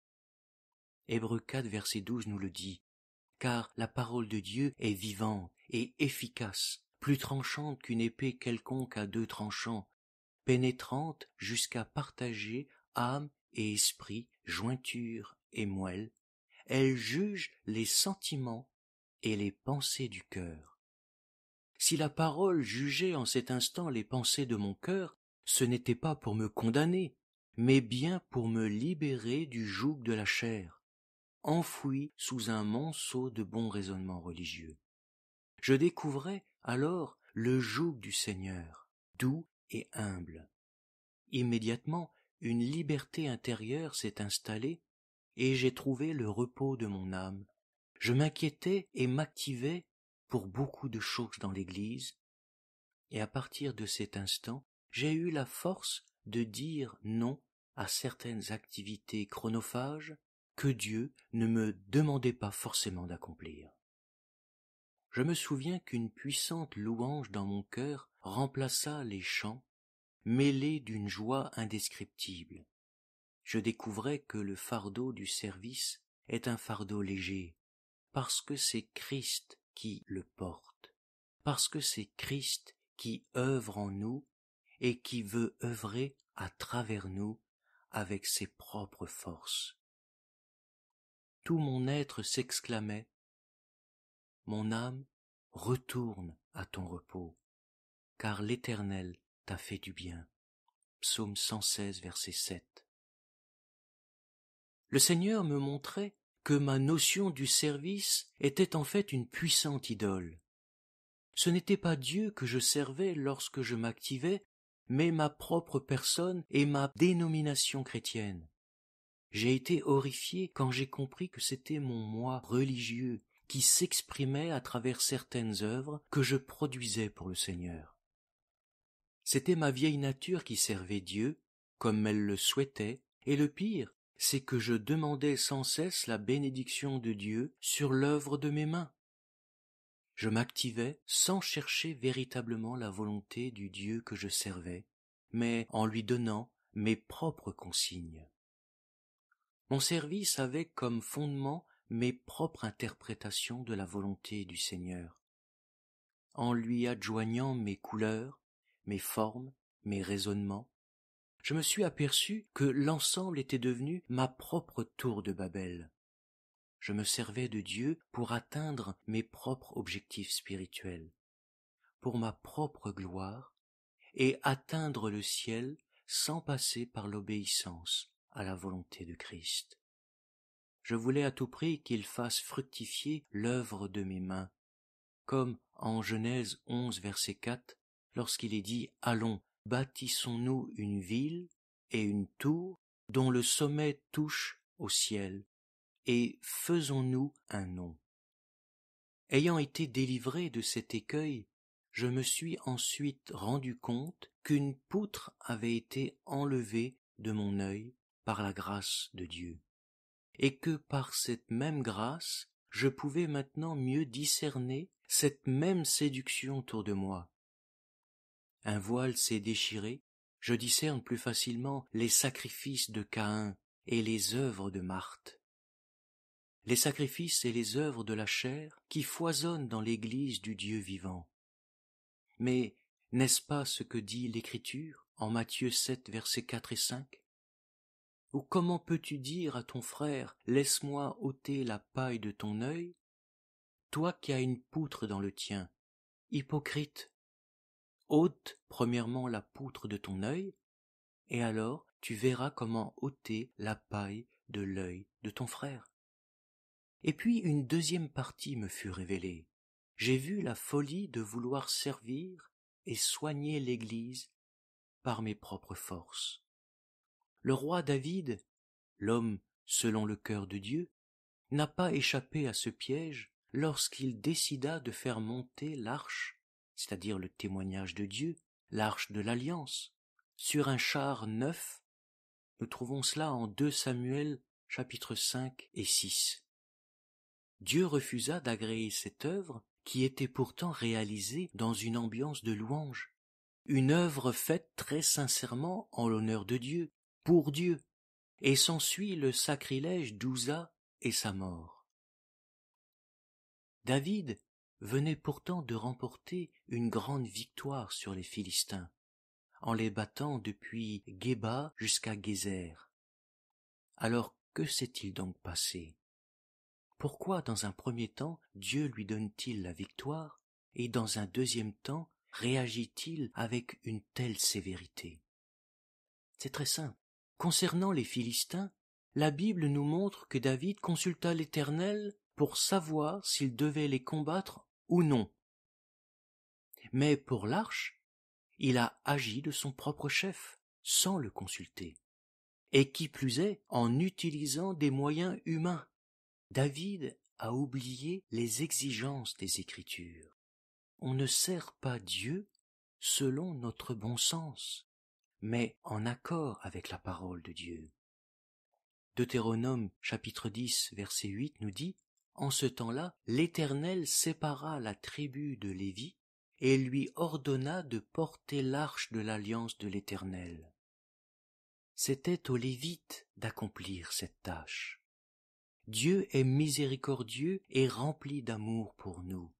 [SPEAKER 1] Hébreux 4, verset 12 nous le dit. Car la parole de Dieu est vivante et efficace, plus tranchante qu'une épée quelconque à deux tranchants, pénétrante jusqu'à partager âme et esprit, jointure et moelle, elle juge les sentiments et les pensées du cœur. Si la parole jugeait en cet instant les pensées de mon cœur, ce n'était pas pour me condamner, mais bien pour me libérer du joug de la chair, enfoui sous un monceau de bons raisonnements religieux. Je découvrais alors le joug du Seigneur, doux et humble. Immédiatement, une liberté intérieure s'est installée et j'ai trouvé le repos de mon âme. Je m'inquiétais et m'activais pour beaucoup de choses dans l'Église, et à partir de cet instant, j'ai eu la force de dire non à certaines activités chronophages que Dieu ne me demandait pas forcément d'accomplir. Je me souviens qu'une puissante louange dans mon cœur remplaça les chants, mêlés d'une joie indescriptible je découvrais que le fardeau du service est un fardeau léger, parce que c'est Christ qui le porte, parce que c'est Christ qui œuvre en nous et qui veut œuvrer à travers nous avec ses propres forces. Tout mon être s'exclamait Mon âme, retourne à ton repos, car l'Éternel t'a fait du bien. Psaume 116, verset 7 le Seigneur me montrait que ma notion du service était en fait une puissante idole. Ce n'était pas Dieu que je servais lorsque je m'activais, mais ma propre personne et ma dénomination chrétienne. J'ai été horrifié quand j'ai compris que c'était mon moi religieux qui s'exprimait à travers certaines œuvres que je produisais pour le Seigneur. C'était ma vieille nature qui servait Dieu, comme elle le souhaitait, et le pire, c'est que je demandais sans cesse la bénédiction de Dieu sur l'œuvre de mes mains. Je m'activais sans chercher véritablement la volonté du Dieu que je servais, mais en lui donnant mes propres consignes. Mon service avait comme fondement mes propres interprétations de la volonté du Seigneur, en lui adjoignant mes couleurs, mes formes, mes raisonnements, je me suis aperçu que l'ensemble était devenu ma propre tour de Babel. Je me servais de Dieu pour atteindre mes propres objectifs spirituels, pour ma propre gloire, et atteindre le ciel sans passer par l'obéissance à la volonté de Christ. Je voulais à tout prix qu'il fasse fructifier l'œuvre de mes mains, comme en Genèse 11 verset 4, lorsqu'il est dit Allons, bâtissons-nous une ville et une tour dont le sommet touche au ciel, et faisons-nous un nom. Ayant été délivré de cet écueil, je me suis ensuite rendu compte qu'une poutre avait été enlevée de mon œil par la grâce de Dieu, et que par cette même grâce je pouvais maintenant mieux discerner cette même séduction autour de moi, un voile s'est déchiré, je discerne plus facilement les sacrifices de Caïn et les œuvres de Marthe. Les sacrifices et les œuvres de la chair qui foisonnent dans l'Église du Dieu vivant. Mais n'est-ce pas ce que dit l'Écriture en Matthieu 7 versets 4 et 5 Ou comment peux-tu dire à ton frère Laisse-moi ôter la paille de ton œil Toi qui as une poutre dans le tien. Hypocrite, ôte premièrement la poutre de ton œil, et alors tu verras comment ôter la paille de l'œil de ton frère. Et puis une deuxième partie me fut révélée. J'ai vu la folie de vouloir servir et soigner l'Église par mes propres forces. Le roi David, l'homme selon le cœur de Dieu, n'a pas échappé à ce piège lorsqu'il décida de faire monter l'arche c'est-à-dire le témoignage de Dieu, l'arche de l'alliance, sur un char neuf, nous trouvons cela en 2 Samuel chapitres 5 et 6. Dieu refusa d'agréer cette œuvre qui était pourtant réalisée dans une ambiance de louange, une œuvre faite très sincèrement en l'honneur de Dieu, pour Dieu, et s'ensuit le sacrilège d'Ouza et sa mort. David venait pourtant de remporter une grande victoire sur les Philistins, en les battant depuis Géba jusqu'à Gézer. Alors que s'est-il donc passé Pourquoi dans un premier temps Dieu lui donne-t-il la victoire et dans un deuxième temps réagit-il avec une telle sévérité C'est très simple. Concernant les Philistins, la Bible nous montre que David consulta l'Éternel pour savoir s'il devait les combattre ou non. Mais pour l'arche, il a agi de son propre chef, sans le consulter. Et qui plus est, en utilisant des moyens humains. David a oublié les exigences des Écritures. On ne sert pas Dieu selon notre bon sens, mais en accord avec la parole de Dieu. Deutéronome chapitre 10 verset 8 nous dit en ce temps-là, l'Éternel sépara la tribu de Lévi et lui ordonna de porter l'arche de l'alliance de l'Éternel. C'était aux Lévites d'accomplir cette tâche. Dieu est miséricordieux et rempli d'amour pour nous,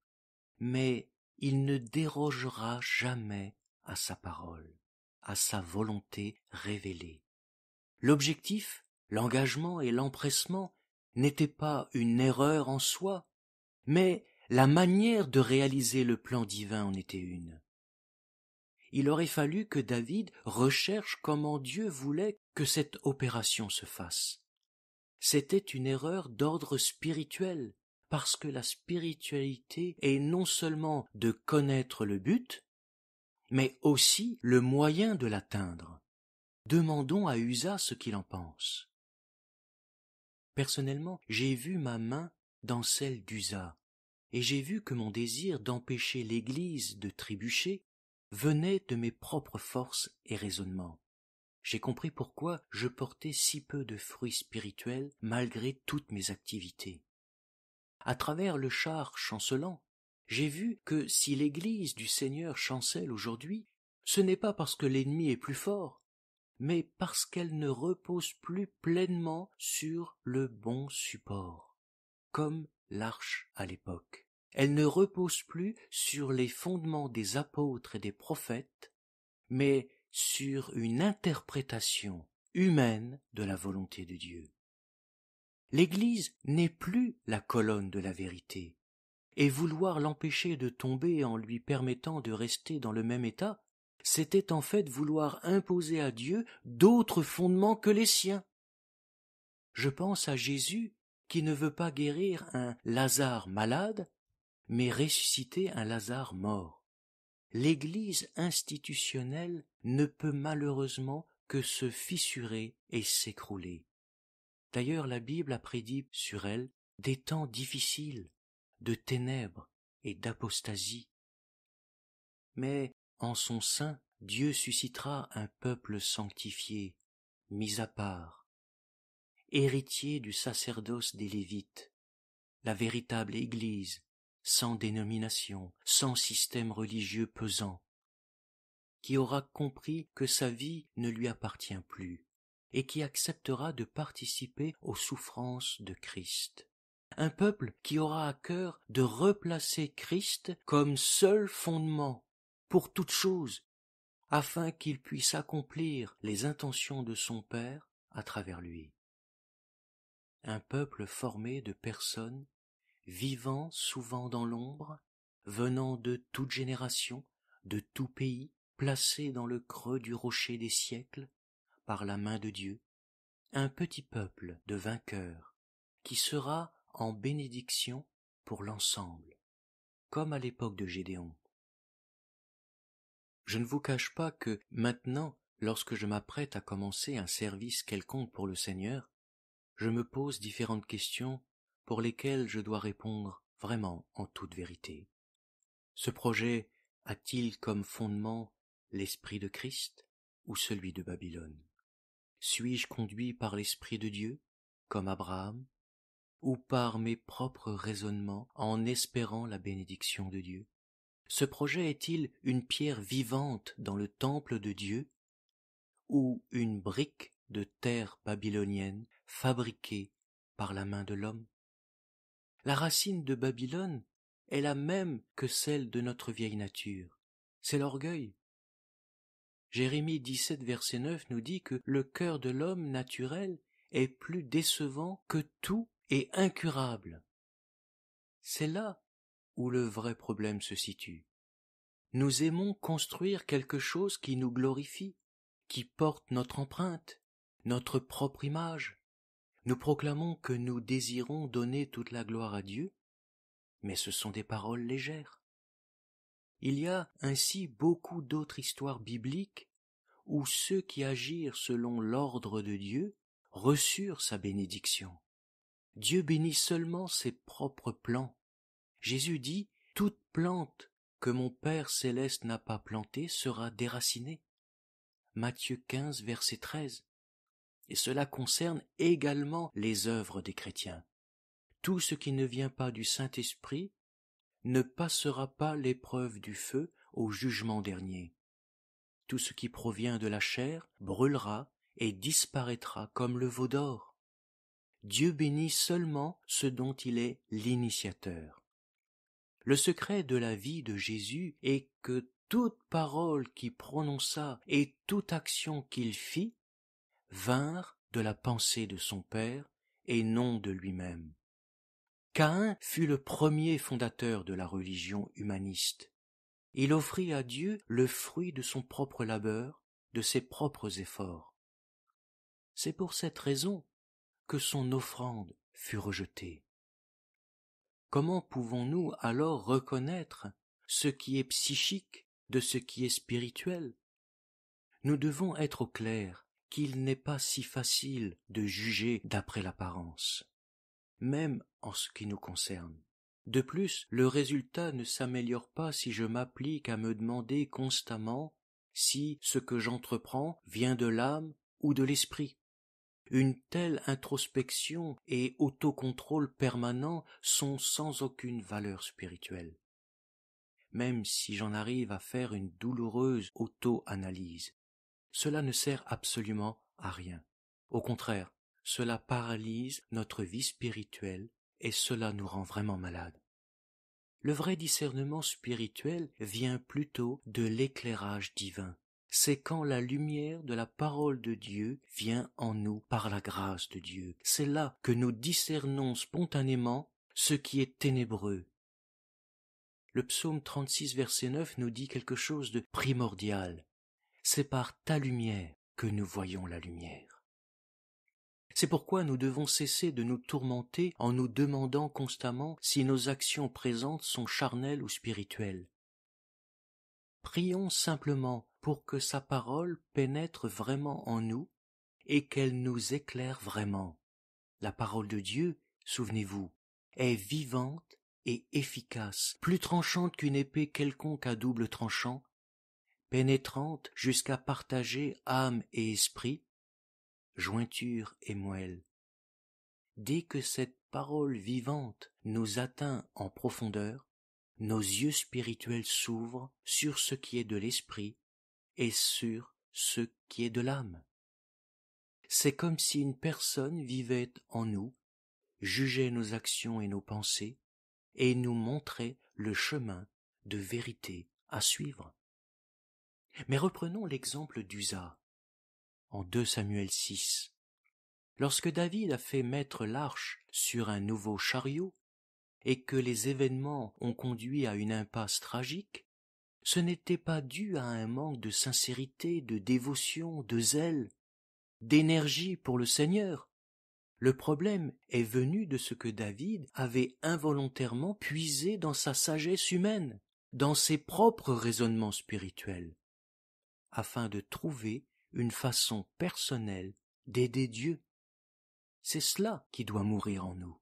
[SPEAKER 1] mais il ne dérogera jamais à sa parole, à sa volonté révélée. L'objectif, l'engagement et l'empressement n'était pas une erreur en soi, mais la manière de réaliser le plan divin en était une. Il aurait fallu que David recherche comment Dieu voulait que cette opération se fasse. C'était une erreur d'ordre spirituel, parce que la spiritualité est non seulement de connaître le but, mais aussi le moyen de l'atteindre. Demandons à Usa ce qu'il en pense. Personnellement, j'ai vu ma main dans celle d'Usa, et j'ai vu que mon désir d'empêcher l'Église de trébucher venait de mes propres forces et raisonnements. J'ai compris pourquoi je portais si peu de fruits spirituels malgré toutes mes activités. À travers le char chancelant, j'ai vu que si l'Église du Seigneur chancelle aujourd'hui, ce n'est pas parce que l'ennemi est plus fort, mais parce qu'elle ne repose plus pleinement sur le bon support, comme l'arche à l'époque. Elle ne repose plus sur les fondements des apôtres et des prophètes, mais sur une interprétation humaine de la volonté de Dieu. L'Église n'est plus la colonne de la vérité, et vouloir l'empêcher de tomber en lui permettant de rester dans le même état, c'était en fait vouloir imposer à Dieu d'autres fondements que les siens. Je pense à Jésus qui ne veut pas guérir un Lazare malade, mais ressusciter un Lazare mort. L'Église institutionnelle ne peut malheureusement que se fissurer et s'écrouler. D'ailleurs la Bible a prédit sur elle des temps difficiles, de ténèbres et d'apostasie. Mais en son sein, Dieu suscitera un peuple sanctifié, mis à part, héritier du sacerdoce des Lévites, la véritable Église, sans dénomination, sans système religieux pesant, qui aura compris que sa vie ne lui appartient plus, et qui acceptera de participer aux souffrances de Christ. Un peuple qui aura à cœur de replacer Christ comme seul fondement pour toute chose, afin qu'il puisse accomplir les intentions de son Père à travers lui. Un peuple formé de personnes vivant souvent dans l'ombre, venant de toute génération, de tout pays, placé dans le creux du rocher des siècles, par la main de Dieu, un petit peuple de vainqueurs, qui sera en bénédiction pour l'ensemble, comme à l'époque de Gédéon. Je ne vous cache pas que, maintenant, lorsque je m'apprête à commencer un service quelconque pour le Seigneur, je me pose différentes questions pour lesquelles je dois répondre vraiment en toute vérité. Ce projet a-t-il comme fondement l'Esprit de Christ ou celui de Babylone Suis-je conduit par l'Esprit de Dieu, comme Abraham, ou par mes propres raisonnements en espérant la bénédiction de Dieu ce projet est-il une pierre vivante dans le temple de Dieu ou une brique de terre babylonienne fabriquée par la main de l'homme La racine de Babylone est la même que celle de notre vieille nature. C'est l'orgueil. Jérémie 17, verset 9 nous dit que le cœur de l'homme naturel est plus décevant que tout et incurable. C'est là où le vrai problème se situe. Nous aimons construire quelque chose qui nous glorifie, qui porte notre empreinte, notre propre image. Nous proclamons que nous désirons donner toute la gloire à Dieu, mais ce sont des paroles légères. Il y a ainsi beaucoup d'autres histoires bibliques où ceux qui agirent selon l'ordre de Dieu reçurent sa bénédiction. Dieu bénit seulement ses propres plans, Jésus dit Toute plante que mon Père céleste n'a pas plantée sera déracinée. Matthieu 15, verset 13. Et cela concerne également les œuvres des chrétiens. Tout ce qui ne vient pas du Saint-Esprit ne passera pas l'épreuve du feu au jugement dernier. Tout ce qui provient de la chair brûlera et disparaîtra comme le veau d'or. Dieu bénit seulement ce dont il est l'initiateur. Le secret de la vie de Jésus est que toute parole qu'il prononça et toute action qu'il fit vinrent de la pensée de son Père et non de lui-même. Caïn fut le premier fondateur de la religion humaniste. Il offrit à Dieu le fruit de son propre labeur, de ses propres efforts. C'est pour cette raison que son offrande fut rejetée. Comment pouvons-nous alors reconnaître ce qui est psychique de ce qui est spirituel Nous devons être au clair qu'il n'est pas si facile de juger d'après l'apparence, même en ce qui nous concerne. De plus, le résultat ne s'améliore pas si je m'applique à me demander constamment si ce que j'entreprends vient de l'âme ou de l'esprit. Une telle introspection et autocontrôle permanent sont sans aucune valeur spirituelle. Même si j'en arrive à faire une douloureuse auto-analyse, cela ne sert absolument à rien. Au contraire, cela paralyse notre vie spirituelle et cela nous rend vraiment malades. Le vrai discernement spirituel vient plutôt de l'éclairage divin, c'est quand la lumière de la parole de Dieu vient en nous par la grâce de Dieu. C'est là que nous discernons spontanément ce qui est ténébreux. Le psaume 36 verset 9 nous dit quelque chose de primordial. C'est par ta lumière que nous voyons la lumière. C'est pourquoi nous devons cesser de nous tourmenter en nous demandant constamment si nos actions présentes sont charnelles ou spirituelles. Prions simplement pour que sa parole pénètre vraiment en nous et qu'elle nous éclaire vraiment. La parole de Dieu, souvenez-vous, est vivante et efficace, plus tranchante qu'une épée quelconque à double tranchant, pénétrante jusqu'à partager âme et esprit, jointure et moelle. Dès que cette parole vivante nous atteint en profondeur, nos yeux spirituels s'ouvrent sur ce qui est de l'esprit et sur ce qui est de l'âme. C'est comme si une personne vivait en nous, jugeait nos actions et nos pensées, et nous montrait le chemin de vérité à suivre. Mais reprenons l'exemple d'Usa, en 2 Samuel 6. Lorsque David a fait mettre l'arche sur un nouveau chariot, et que les événements ont conduit à une impasse tragique, ce n'était pas dû à un manque de sincérité, de dévotion, de zèle, d'énergie pour le Seigneur. Le problème est venu de ce que David avait involontairement puisé dans sa sagesse humaine, dans ses propres raisonnements spirituels, afin de trouver une façon personnelle d'aider Dieu. C'est cela qui doit mourir en nous.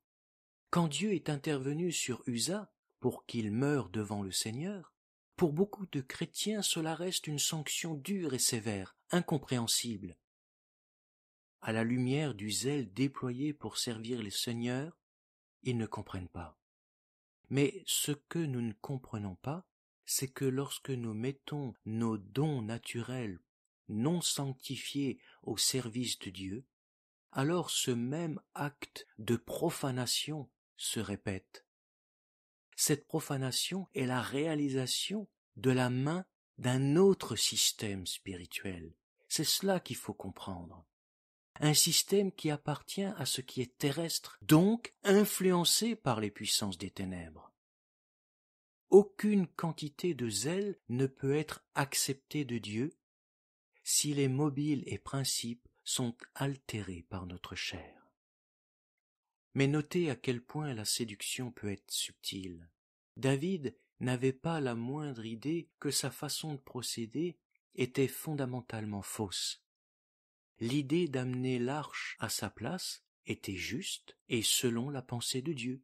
[SPEAKER 1] Quand Dieu est intervenu sur Usa pour qu'il meure devant le Seigneur, pour beaucoup de chrétiens, cela reste une sanction dure et sévère, incompréhensible. À la lumière du zèle déployé pour servir les seigneurs, ils ne comprennent pas. Mais ce que nous ne comprenons pas, c'est que lorsque nous mettons nos dons naturels non sanctifiés au service de Dieu, alors ce même acte de profanation se répète. Cette profanation est la réalisation de la main d'un autre système spirituel. C'est cela qu'il faut comprendre. Un système qui appartient à ce qui est terrestre, donc influencé par les puissances des ténèbres. Aucune quantité de zèle ne peut être acceptée de Dieu si les mobiles et principes sont altérés par notre chair. Mais notez à quel point la séduction peut être subtile. David n'avait pas la moindre idée que sa façon de procéder était fondamentalement fausse. L'idée d'amener l'arche à sa place était juste et selon la pensée de Dieu.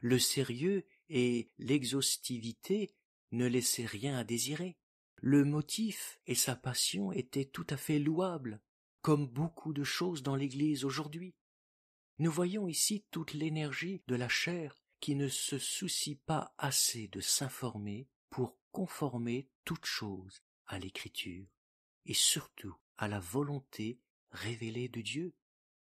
[SPEAKER 1] Le sérieux et l'exhaustivité ne laissaient rien à désirer. Le motif et sa passion étaient tout à fait louables, comme beaucoup de choses dans l'Église aujourd'hui. Nous voyons ici toute l'énergie de la chair qui ne se soucie pas assez de s'informer pour conformer toute chose à l'écriture et surtout à la volonté révélée de Dieu.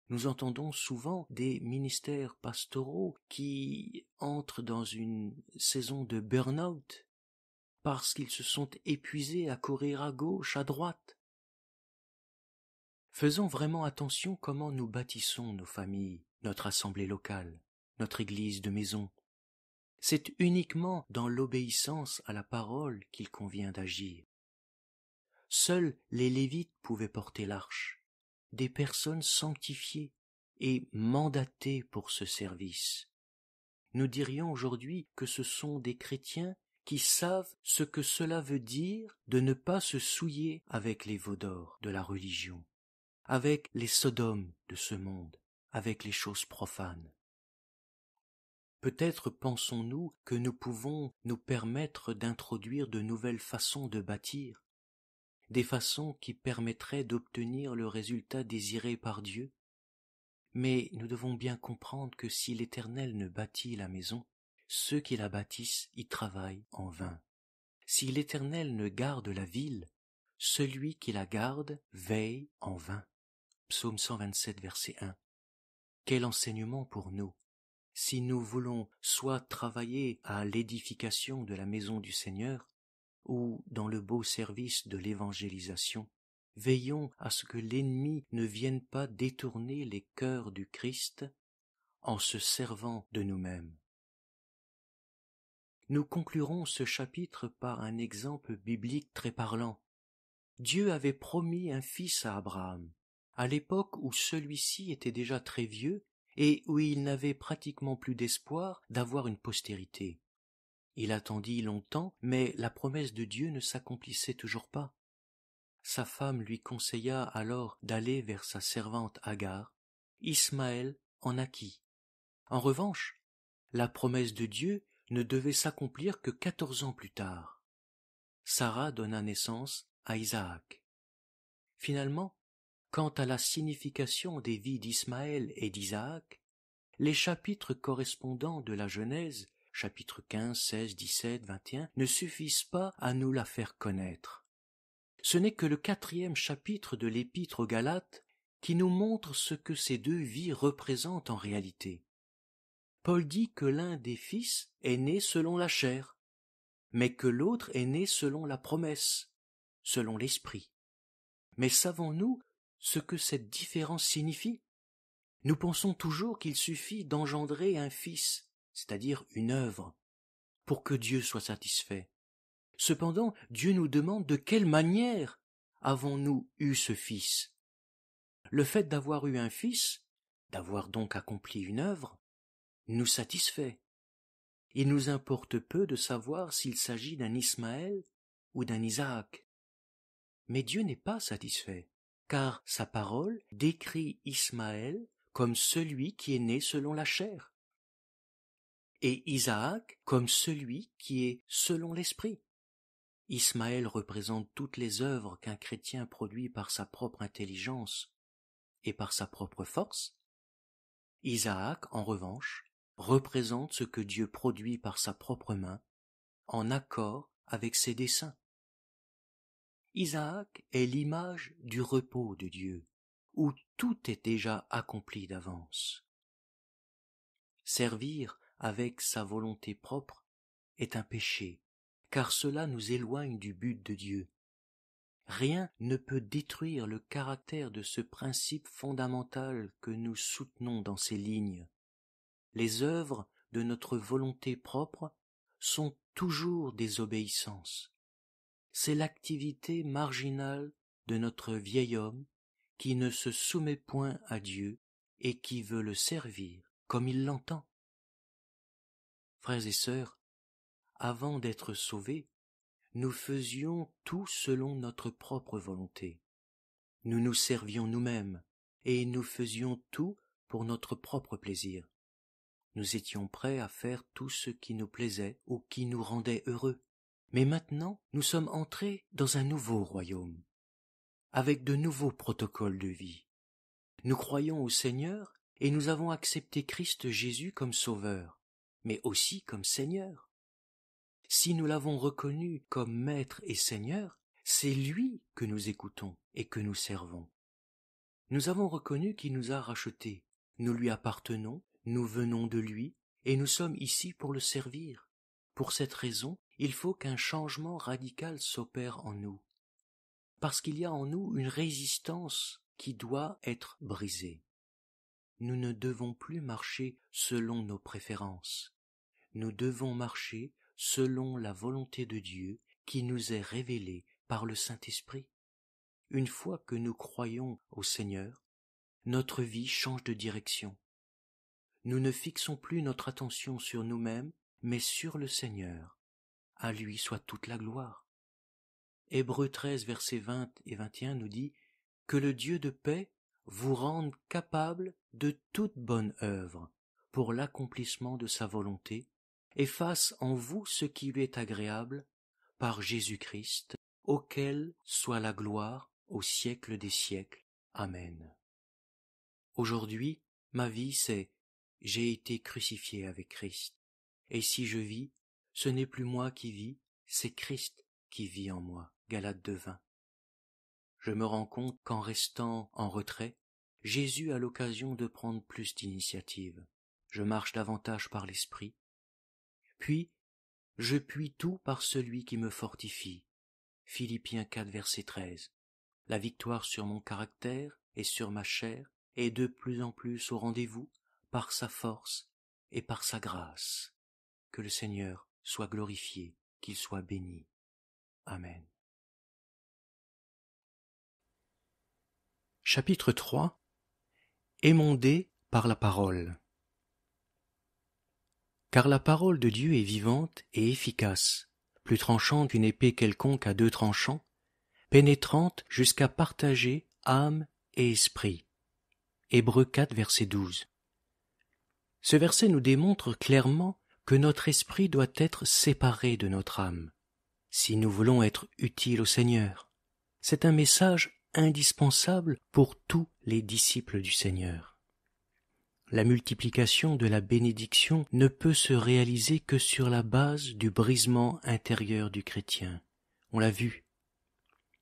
[SPEAKER 1] Nous entendons souvent des ministères pastoraux qui entrent dans une saison de burn-out parce qu'ils se sont épuisés à courir à gauche, à droite, Faisons vraiment attention comment nous bâtissons nos familles, notre assemblée locale, notre église de maison. C'est uniquement dans l'obéissance à la parole qu'il convient d'agir. Seuls les Lévites pouvaient porter l'arche, des personnes sanctifiées et mandatées pour ce service. Nous dirions aujourd'hui que ce sont des chrétiens qui savent ce que cela veut dire de ne pas se souiller avec les veaux d'or de la religion avec les sodomes de ce monde, avec les choses profanes. Peut-être pensons-nous que nous pouvons nous permettre d'introduire de nouvelles façons de bâtir, des façons qui permettraient d'obtenir le résultat désiré par Dieu. Mais nous devons bien comprendre que si l'Éternel ne bâtit la maison, ceux qui la bâtissent y travaillent en vain. Si l'Éternel ne garde la ville, celui qui la garde veille en vain. Psaume 127, verset 1. Quel enseignement pour nous si nous voulons soit travailler à l'édification de la maison du Seigneur, ou dans le beau service de l'évangélisation, veillons à ce que l'ennemi ne vienne pas détourner les cœurs du Christ en se servant de nous-mêmes. Nous conclurons ce chapitre par un exemple biblique très parlant. Dieu avait promis un fils à Abraham à l'époque où celui-ci était déjà très vieux et où il n'avait pratiquement plus d'espoir d'avoir une postérité. Il attendit longtemps, mais la promesse de Dieu ne s'accomplissait toujours pas. Sa femme lui conseilla alors d'aller vers sa servante Agar. Ismaël en acquit. En revanche, la promesse de Dieu ne devait s'accomplir que quatorze ans plus tard. Sarah donna naissance à Isaac. Finalement, Quant à la signification des vies d'Ismaël et d'Isaac, les chapitres correspondants de la Genèse, chapitres 15, 16, 17, 21, ne suffisent pas à nous la faire connaître. Ce n'est que le quatrième chapitre de l'Épître aux Galates qui nous montre ce que ces deux vies représentent en réalité. Paul dit que l'un des fils est né selon la chair, mais que l'autre est né selon la promesse, selon l'esprit. Mais savons-nous ce que cette différence signifie Nous pensons toujours qu'il suffit d'engendrer un fils, c'est-à-dire une œuvre, pour que Dieu soit satisfait. Cependant, Dieu nous demande de quelle manière avons-nous eu ce fils Le fait d'avoir eu un fils, d'avoir donc accompli une œuvre, nous satisfait. Il nous importe peu de savoir s'il s'agit d'un Ismaël ou d'un Isaac. Mais Dieu n'est pas satisfait car sa parole décrit Ismaël comme celui qui est né selon la chair, et Isaac comme celui qui est selon l'esprit. Ismaël représente toutes les œuvres qu'un chrétien produit par sa propre intelligence et par sa propre force. Isaac, en revanche, représente ce que Dieu produit par sa propre main, en accord avec ses desseins. Isaac est l'image du repos de Dieu, où tout est déjà accompli d'avance. Servir avec sa volonté propre est un péché, car cela nous éloigne du but de Dieu. Rien ne peut détruire le caractère de ce principe fondamental que nous soutenons dans ces lignes. Les œuvres de notre volonté propre sont toujours des obéissances, c'est l'activité marginale de notre vieil homme qui ne se soumet point à Dieu et qui veut le servir comme il l'entend. Frères et sœurs, avant d'être sauvés, nous faisions tout selon notre propre volonté. Nous nous servions nous-mêmes et nous faisions tout pour notre propre plaisir. Nous étions prêts à faire tout ce qui nous plaisait ou qui nous rendait heureux. Mais maintenant, nous sommes entrés dans un nouveau royaume, avec de nouveaux protocoles de vie. Nous croyons au Seigneur et nous avons accepté Christ Jésus comme Sauveur, mais aussi comme Seigneur. Si nous l'avons reconnu comme Maître et Seigneur, c'est lui que nous écoutons et que nous servons. Nous avons reconnu qu'il nous a rachetés, nous lui appartenons, nous venons de lui, et nous sommes ici pour le servir. Pour cette raison, il faut qu'un changement radical s'opère en nous, parce qu'il y a en nous une résistance qui doit être brisée. Nous ne devons plus marcher selon nos préférences, nous devons marcher selon la volonté de Dieu qui nous est révélée par le Saint-Esprit. Une fois que nous croyons au Seigneur, notre vie change de direction. Nous ne fixons plus notre attention sur nous-mêmes, mais sur le Seigneur à lui soit toute la gloire. Hébreu 13, versets 20 et 21 nous dit Que le Dieu de paix vous rende capable de toute bonne œuvre pour l'accomplissement de sa volonté et fasse en vous ce qui lui est agréable par Jésus-Christ, auquel soit la gloire au siècle des siècles. Amen. Aujourd'hui, ma vie c'est j'ai été crucifié avec Christ, et si je vis, ce n'est plus moi qui vis, c'est Christ qui vit en moi. Galate de Je me rends compte qu'en restant en retrait, Jésus a l'occasion de prendre plus d'initiative. Je marche davantage par l'esprit. Puis, je puis tout par celui qui me fortifie. Philippiens 4 verset 13. La victoire sur mon caractère et sur ma chair est de plus en plus au rendez-vous par sa force et par sa grâce. Que le Seigneur soit glorifié, qu'il soit béni. Amen. Chapitre 3 Émondé par la parole Car la parole de Dieu est vivante et efficace, plus tranchante qu'une épée quelconque à deux tranchants, pénétrante jusqu'à partager âme et esprit. Hébreu 4 verset 12. Ce verset nous démontre clairement que notre esprit doit être séparé de notre âme, si nous voulons être utiles au Seigneur. C'est un message indispensable pour tous les disciples du Seigneur. La multiplication de la bénédiction ne peut se réaliser que sur la base du brisement intérieur du chrétien. On l'a vu.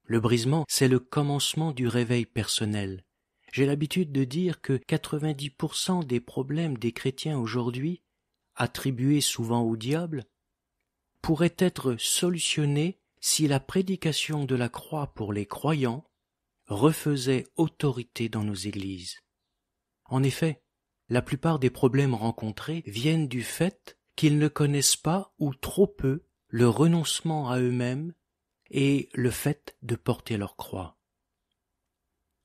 [SPEAKER 1] Le brisement, c'est le commencement du réveil personnel. J'ai l'habitude de dire que 90% des problèmes des chrétiens aujourd'hui attribuée souvent au diable, pourrait être solutionnée si la prédication de la croix pour les croyants refaisait autorité dans nos églises. En effet, la plupart des problèmes rencontrés viennent du fait qu'ils ne connaissent pas ou trop peu le renoncement à eux-mêmes et le fait de porter leur croix.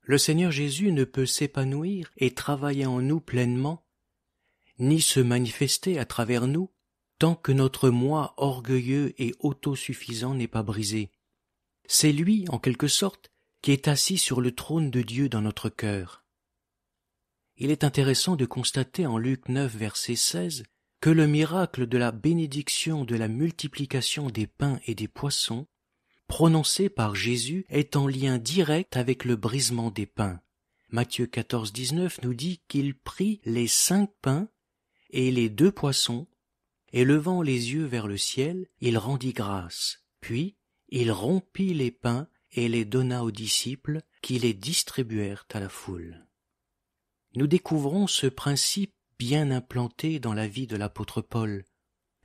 [SPEAKER 1] Le Seigneur Jésus ne peut s'épanouir et travailler en nous pleinement ni se manifester à travers nous, tant que notre moi orgueilleux et autosuffisant n'est pas brisé. C'est lui, en quelque sorte, qui est assis sur le trône de Dieu dans notre cœur. Il est intéressant de constater en Luc 9, verset 16, que le miracle de la bénédiction de la multiplication des pains et des poissons, prononcé par Jésus, est en lien direct avec le brisement des pains. Matthieu 14, 19 nous dit qu'il prit les cinq pains et les deux poissons, élevant levant les yeux vers le ciel, il rendit grâce. Puis il rompit les pains et les donna aux disciples, qui les distribuèrent à la foule. Nous découvrons ce principe bien implanté dans la vie de l'apôtre Paul,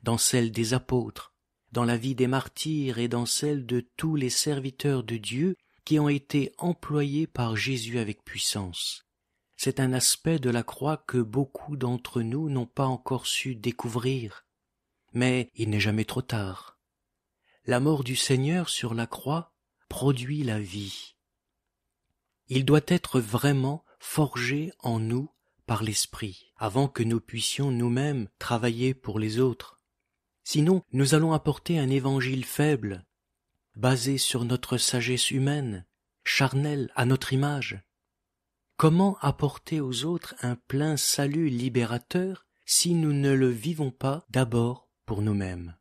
[SPEAKER 1] dans celle des apôtres, dans la vie des martyrs et dans celle de tous les serviteurs de Dieu qui ont été employés par Jésus avec puissance. C'est un aspect de la croix que beaucoup d'entre nous n'ont pas encore su découvrir. Mais il n'est jamais trop tard. La mort du Seigneur sur la croix produit la vie. Il doit être vraiment forgé en nous par l'Esprit, avant que nous puissions nous-mêmes travailler pour les autres. Sinon, nous allons apporter un évangile faible, basé sur notre sagesse humaine, charnel à notre image, Comment apporter aux autres un plein salut libérateur si nous ne le vivons pas d'abord pour nous-mêmes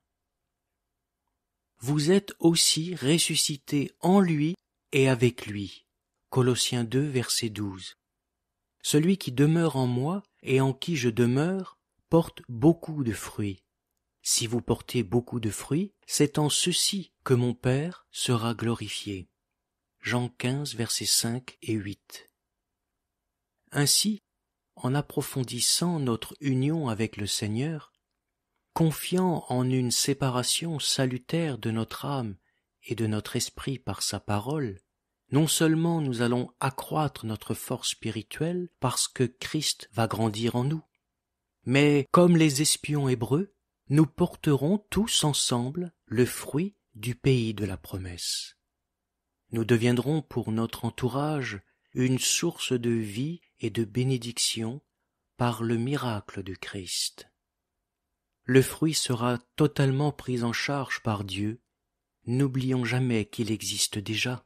[SPEAKER 1] Vous êtes aussi ressuscité en lui et avec lui. Colossiens 2, verset 12. Celui qui demeure en moi et en qui je demeure porte beaucoup de fruits. Si vous portez beaucoup de fruits, c'est en ceci que mon Père sera glorifié. Jean 15, 5 et 8. Ainsi, en approfondissant notre union avec le Seigneur, confiant en une séparation salutaire de notre âme et de notre esprit par sa parole, non seulement nous allons accroître notre force spirituelle parce que Christ va grandir en nous, mais comme les espions hébreux, nous porterons tous ensemble le fruit du pays de la promesse. Nous deviendrons pour notre entourage une source de vie et de bénédiction par le miracle du Christ. Le fruit sera totalement pris en charge par Dieu, n'oublions jamais qu'il existe déjà.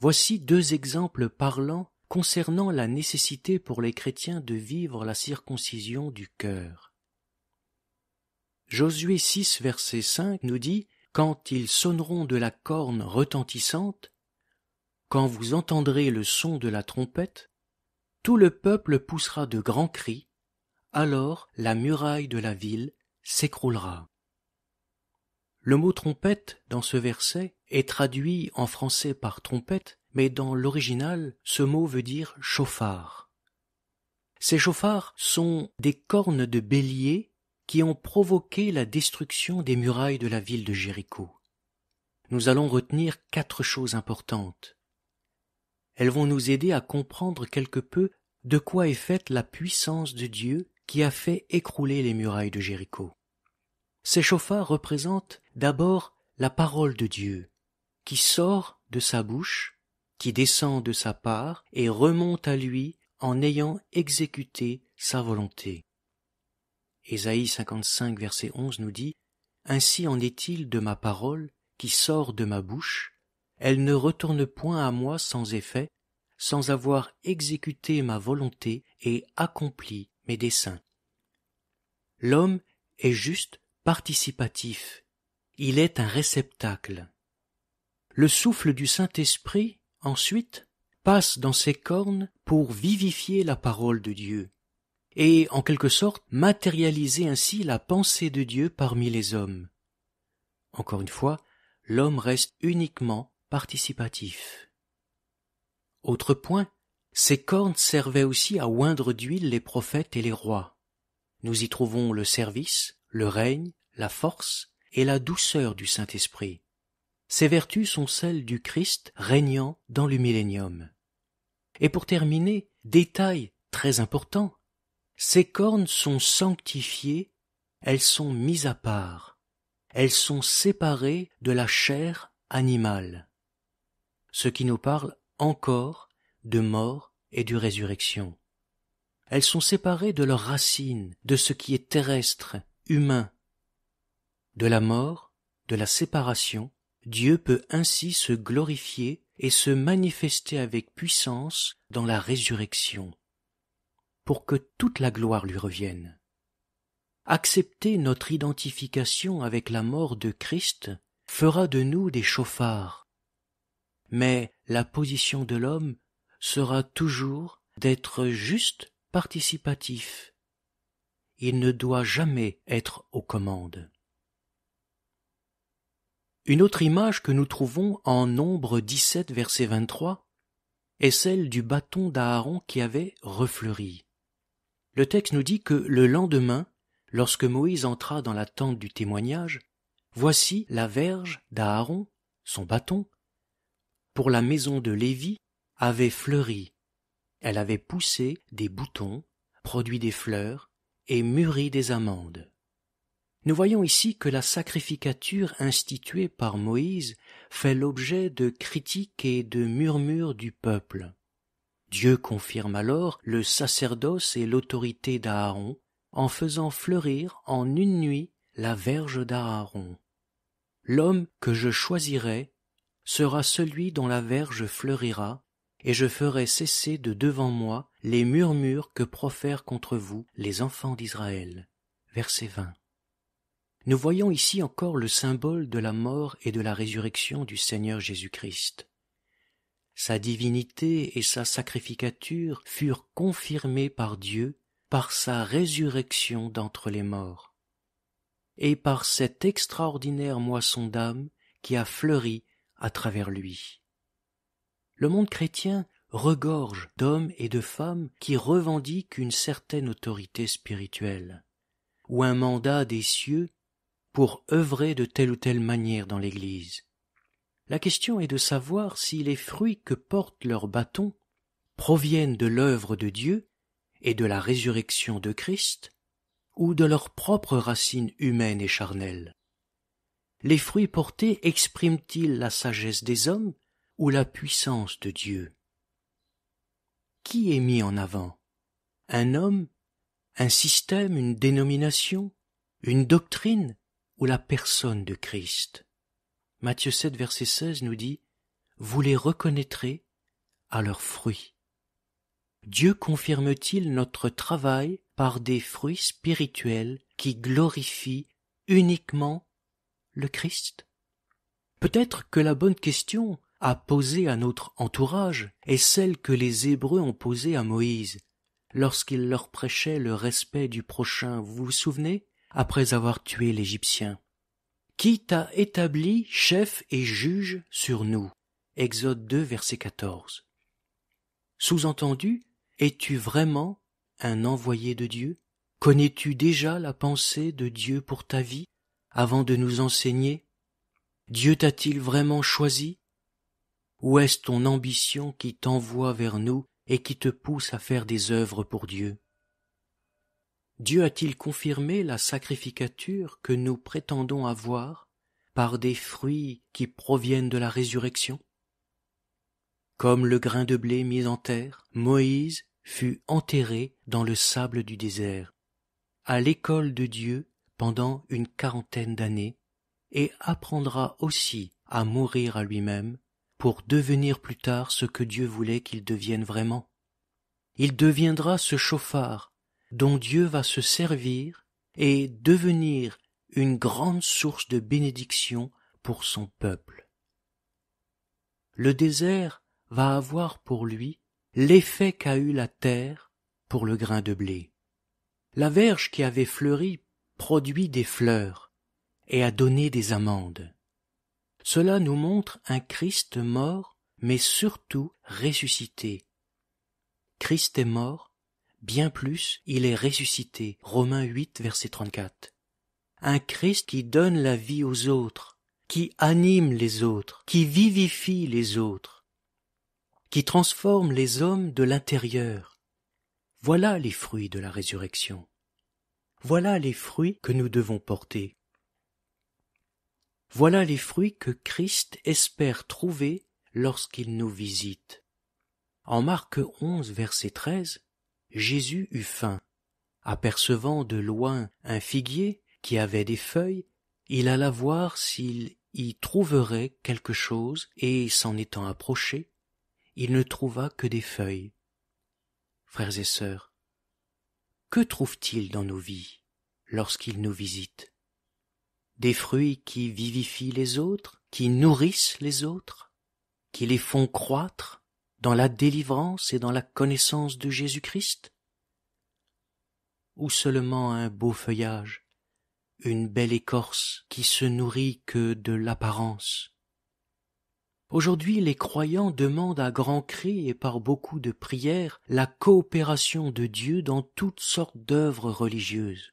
[SPEAKER 1] Voici deux exemples parlants concernant la nécessité pour les chrétiens de vivre la circoncision du cœur. Josué 6, verset 5 nous dit Quand ils sonneront de la corne retentissante, quand vous entendrez le son de la trompette, tout le peuple poussera de grands cris, alors la muraille de la ville s'écroulera. Le mot trompette dans ce verset est traduit en français par trompette, mais dans l'original, ce mot veut dire chauffard. Ces chauffards sont des cornes de bélier qui ont provoqué la destruction des murailles de la ville de Jéricho. Nous allons retenir quatre choses importantes. Elles vont nous aider à comprendre quelque peu de quoi est faite la puissance de Dieu qui a fait écrouler les murailles de Jéricho. Ces chauffards représentent d'abord la parole de Dieu, qui sort de sa bouche, qui descend de sa part et remonte à lui en ayant exécuté sa volonté. Ésaïe 55, verset 11 nous dit Ainsi en est-il de ma parole qui sort de ma bouche, elle ne retourne point à moi sans effet, sans avoir exécuté ma volonté et accompli mes desseins. L'homme est juste participatif. Il est un réceptacle. Le souffle du Saint-Esprit, ensuite, passe dans ses cornes pour vivifier la parole de Dieu et, en quelque sorte, matérialiser ainsi la pensée de Dieu parmi les hommes. Encore une fois, l'homme reste uniquement participatif. Autre point, ces cornes servaient aussi à oindre d'huile les prophètes et les rois. Nous y trouvons le service, le règne, la force et la douceur du Saint-Esprit. Ces vertus sont celles du Christ régnant dans le millénium. Et pour terminer, détail très important, ces cornes sont sanctifiées, elles sont mises à part, elles sont séparées de la chair animale. Ce qui nous parle encore de mort et de résurrection. Elles sont séparées de leurs racines, de ce qui est terrestre, humain. De la mort, de la séparation, Dieu peut ainsi se glorifier et se manifester avec puissance dans la résurrection, pour que toute la gloire lui revienne. Accepter notre identification avec la mort de Christ fera de nous des chauffards. Mais la position de l'homme sera toujours d'être juste participatif. Il ne doit jamais être aux commandes. Une autre image que nous trouvons en Nombre 17 verset 23 est celle du bâton d'Aaron qui avait refleuri. Le texte nous dit que le lendemain, lorsque Moïse entra dans la tente du témoignage, voici la verge d'Aaron, son bâton, pour la maison de Lévi avait fleuri. Elle avait poussé des boutons, produit des fleurs et mûri des amandes. Nous voyons ici que la sacrificature instituée par Moïse fait l'objet de critiques et de murmures du peuple. Dieu confirme alors le sacerdoce et l'autorité d'Aaron en faisant fleurir en une nuit la verge d'Aaron. L'homme que je choisirai sera celui dont la verge fleurira, et je ferai cesser de devant moi les murmures que profèrent contre vous les enfants d'Israël. Verset 20. Nous voyons ici encore le symbole de la mort et de la résurrection du Seigneur Jésus-Christ. Sa divinité et sa sacrificature furent confirmées par Dieu par sa résurrection d'entre les morts et par cette extraordinaire moisson d'âme qui a fleuri à travers lui. Le monde chrétien regorge d'hommes et de femmes qui revendiquent une certaine autorité spirituelle, ou un mandat des cieux pour œuvrer de telle ou telle manière dans l'Église. La question est de savoir si les fruits que portent leurs bâtons proviennent de l'œuvre de Dieu et de la résurrection de Christ, ou de leurs propres racines humaines et charnelles les fruits portés expriment-ils la sagesse des hommes ou la puissance de Dieu Qui est mis en avant Un homme Un système Une dénomination Une doctrine ou la personne de Christ Matthieu 7, verset 16 nous dit Vous les reconnaîtrez à leurs fruits. Dieu confirme-t-il notre travail par des fruits spirituels qui glorifient uniquement le Christ Peut-être que la bonne question à poser à notre entourage est celle que les Hébreux ont posée à Moïse lorsqu'il leur prêchait le respect du prochain, vous vous souvenez, après avoir tué l'Égyptien. Qui t'a établi chef et juge sur nous Exode 2, verset 14. Sous-entendu, es-tu vraiment un envoyé de Dieu Connais-tu déjà la pensée de Dieu pour ta vie avant de nous enseigner Dieu t'a-t-il vraiment choisi Où est-ce ton ambition qui t'envoie vers nous et qui te pousse à faire des œuvres pour Dieu Dieu a-t-il confirmé la sacrificature que nous prétendons avoir par des fruits qui proviennent de la résurrection Comme le grain de blé mis en terre, Moïse fut enterré dans le sable du désert. À l'école de Dieu, pendant une quarantaine d'années et apprendra aussi à mourir à lui-même pour devenir plus tard ce que Dieu voulait qu'il devienne vraiment. Il deviendra ce chauffard dont Dieu va se servir et devenir une grande source de bénédiction pour son peuple. Le désert va avoir pour lui l'effet qu'a eu la terre pour le grain de blé. La verge qui avait fleuri produit des fleurs et a donné des amandes. Cela nous montre un Christ mort, mais surtout ressuscité. Christ est mort, bien plus il est ressuscité. Romains 8, verset 34. Un Christ qui donne la vie aux autres, qui anime les autres, qui vivifie les autres, qui transforme les hommes de l'intérieur. Voilà les fruits de la résurrection. Voilà les fruits que nous devons porter. Voilà les fruits que Christ espère trouver lorsqu'il nous visite. En Marc 11, verset 13, Jésus eut faim. Apercevant de loin un figuier qui avait des feuilles, il alla voir s'il y trouverait quelque chose, et s'en étant approché, il ne trouva que des feuilles. Frères et sœurs, que trouve-t-il dans nos vies lorsqu'il nous visite Des fruits qui vivifient les autres, qui nourrissent les autres, qui les font croître dans la délivrance et dans la connaissance de Jésus-Christ Ou seulement un beau feuillage, une belle écorce qui se nourrit que de l'apparence Aujourd'hui, les croyants demandent à grands cris et par beaucoup de prières la coopération de Dieu dans toutes sortes d'œuvres religieuses.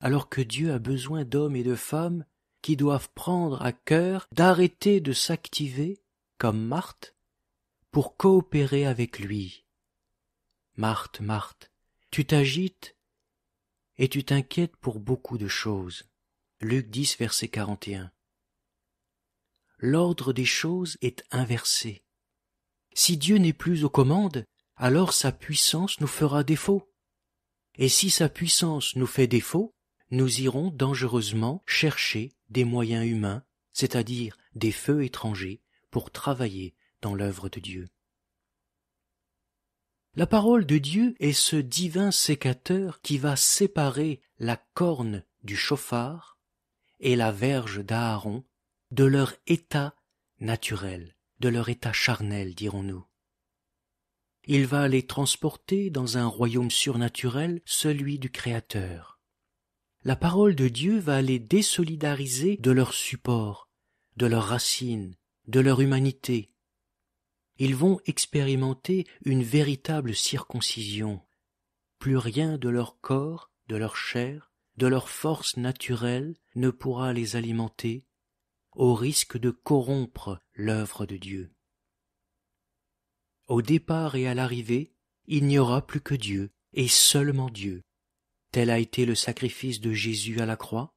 [SPEAKER 1] Alors que Dieu a besoin d'hommes et de femmes qui doivent prendre à cœur d'arrêter de s'activer, comme Marthe, pour coopérer avec lui. Marthe, Marthe, tu t'agites et tu t'inquiètes pour beaucoup de choses. Luc 10, verset 41 l'ordre des choses est inversé. Si Dieu n'est plus aux commandes, alors sa puissance nous fera défaut. Et si sa puissance nous fait défaut, nous irons dangereusement chercher des moyens humains, c'est-à-dire des feux étrangers, pour travailler dans l'œuvre de Dieu. La parole de Dieu est ce divin sécateur qui va séparer la corne du chauffard et la verge d'Aaron de leur état naturel, de leur état charnel, dirons-nous. Il va les transporter dans un royaume surnaturel, celui du Créateur. La parole de Dieu va les désolidariser de leur support, de leurs racines, de leur humanité. Ils vont expérimenter une véritable circoncision. Plus rien de leur corps, de leur chair, de leur force naturelle ne pourra les alimenter, au risque de corrompre l'œuvre de Dieu. Au départ et à l'arrivée, il n'y aura plus que Dieu, et seulement Dieu. Tel a été le sacrifice de Jésus à la croix.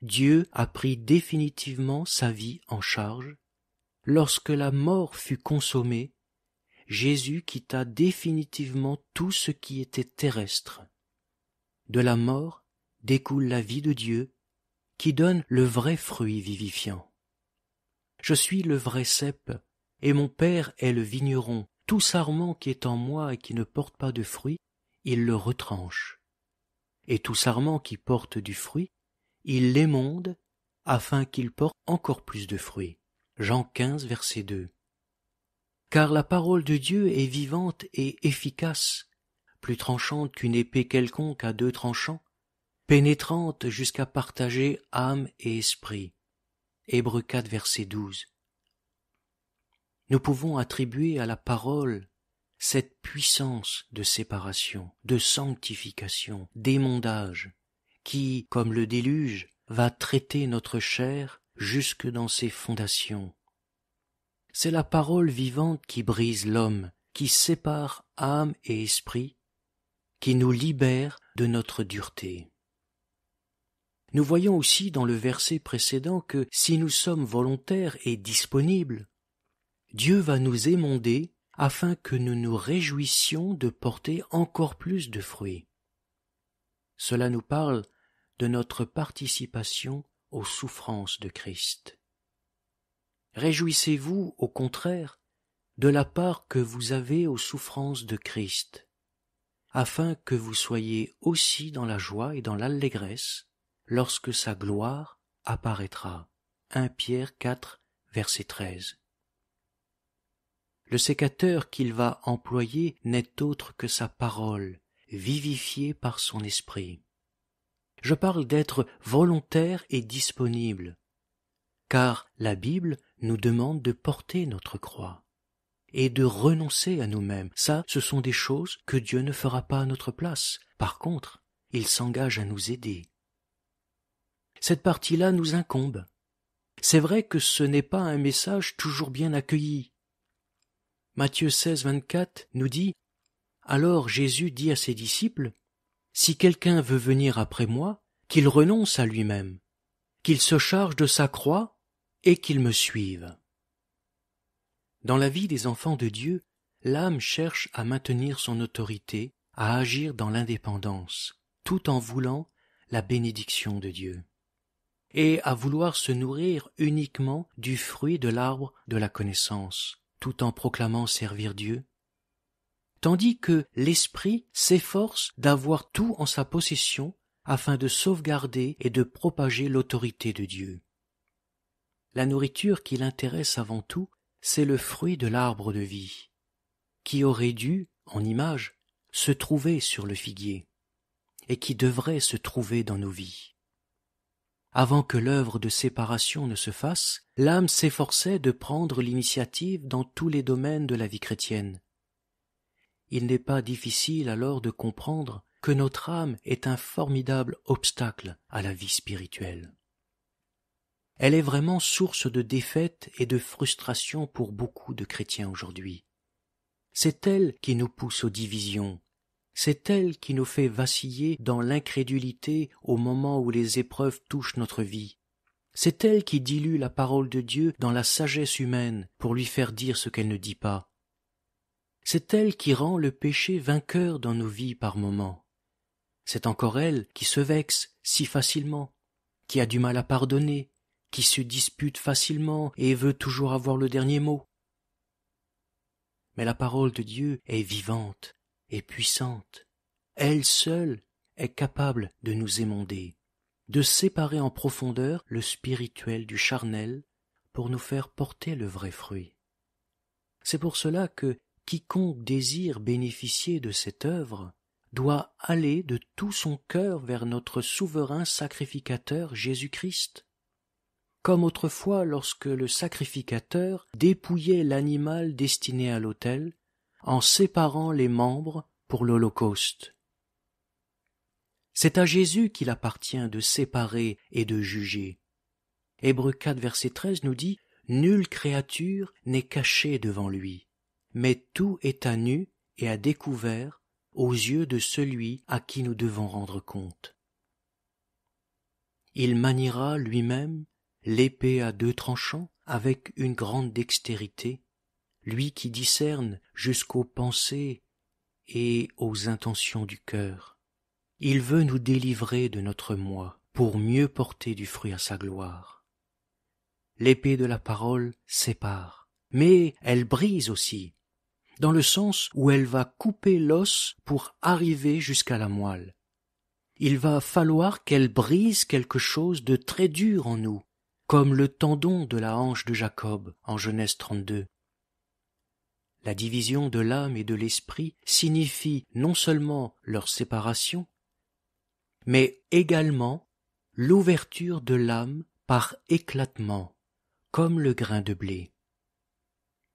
[SPEAKER 1] Dieu a pris définitivement sa vie en charge. Lorsque la mort fut consommée, Jésus quitta définitivement tout ce qui était terrestre. De la mort découle la vie de Dieu, qui donne le vrai fruit vivifiant. Je suis le vrai cep, et mon père est le vigneron. Tout sarment qui est en moi et qui ne porte pas de fruit, il le retranche. Et tout sarment qui porte du fruit, il l'émonde, afin qu'il porte encore plus de fruits. Jean 15, verset 2. Car la parole de Dieu est vivante et efficace, plus tranchante qu'une épée quelconque à deux tranchants, pénétrante jusqu'à partager âme et esprit, verset Nous pouvons attribuer à la parole cette puissance de séparation, de sanctification, d'émondage, qui, comme le déluge, va traiter notre chair jusque dans ses fondations. C'est la parole vivante qui brise l'homme, qui sépare âme et esprit, qui nous libère de notre dureté. Nous voyons aussi dans le verset précédent que si nous sommes volontaires et disponibles, Dieu va nous émonder afin que nous nous réjouissions de porter encore plus de fruits. Cela nous parle de notre participation aux souffrances de Christ. Réjouissez-vous, au contraire, de la part que vous avez aux souffrances de Christ, afin que vous soyez aussi dans la joie et dans l'allégresse lorsque sa gloire apparaîtra. 1 Pierre 4, verset 13. Le sécateur qu'il va employer n'est autre que sa parole, vivifiée par son esprit. Je parle d'être volontaire et disponible, car la Bible nous demande de porter notre croix et de renoncer à nous-mêmes. Ça, ce sont des choses que Dieu ne fera pas à notre place. Par contre, il s'engage à nous aider cette partie-là nous incombe. C'est vrai que ce n'est pas un message toujours bien accueilli. Matthieu 16, 24 nous dit Alors Jésus dit à ses disciples Si quelqu'un veut venir après moi, qu'il renonce à lui-même, qu'il se charge de sa croix et qu'il me suive. Dans la vie des enfants de Dieu, l'âme cherche à maintenir son autorité, à agir dans l'indépendance, tout en voulant la bénédiction de Dieu et à vouloir se nourrir uniquement du fruit de l'arbre de la connaissance, tout en proclamant servir Dieu Tandis que l'esprit s'efforce d'avoir tout en sa possession afin de sauvegarder et de propager l'autorité de Dieu. La nourriture qui l'intéresse avant tout, c'est le fruit de l'arbre de vie, qui aurait dû, en image, se trouver sur le figuier, et qui devrait se trouver dans nos vies. Avant que l'œuvre de séparation ne se fasse, l'âme s'efforçait de prendre l'initiative dans tous les domaines de la vie chrétienne. Il n'est pas difficile alors de comprendre que notre âme est un formidable obstacle à la vie spirituelle. Elle est vraiment source de défaite et de frustration pour beaucoup de chrétiens aujourd'hui. C'est elle qui nous pousse aux divisions, c'est elle qui nous fait vaciller dans l'incrédulité au moment où les épreuves touchent notre vie. C'est elle qui dilue la parole de Dieu dans la sagesse humaine pour lui faire dire ce qu'elle ne dit pas. C'est elle qui rend le péché vainqueur dans nos vies par moments. C'est encore elle qui se vexe si facilement, qui a du mal à pardonner, qui se dispute facilement et veut toujours avoir le dernier mot. Mais la parole de Dieu est vivante, et puissante. Elle seule est capable de nous émonder, de séparer en profondeur le spirituel du charnel pour nous faire porter le vrai fruit. C'est pour cela que quiconque désire bénéficier de cette œuvre doit aller de tout son cœur vers notre souverain sacrificateur Jésus-Christ. Comme autrefois lorsque le sacrificateur dépouillait l'animal destiné à l'autel en séparant les membres pour l'Holocauste. C'est à Jésus qu'il appartient de séparer et de juger. Hébreu 4, verset 13 nous dit Nulle créature n'est cachée devant lui, mais tout est à nu et à découvert aux yeux de celui à qui nous devons rendre compte. Il maniera lui-même l'épée à deux tranchants avec une grande dextérité, lui qui discerne jusqu'aux pensées et aux intentions du cœur. Il veut nous délivrer de notre moi pour mieux porter du fruit à sa gloire. L'épée de la parole sépare, mais elle brise aussi, dans le sens où elle va couper l'os pour arriver jusqu'à la moelle. Il va falloir qu'elle brise quelque chose de très dur en nous, comme le tendon de la hanche de Jacob en Genèse 32. La division de l'âme et de l'esprit signifie non seulement leur séparation, mais également l'ouverture de l'âme par éclatement, comme le grain de blé.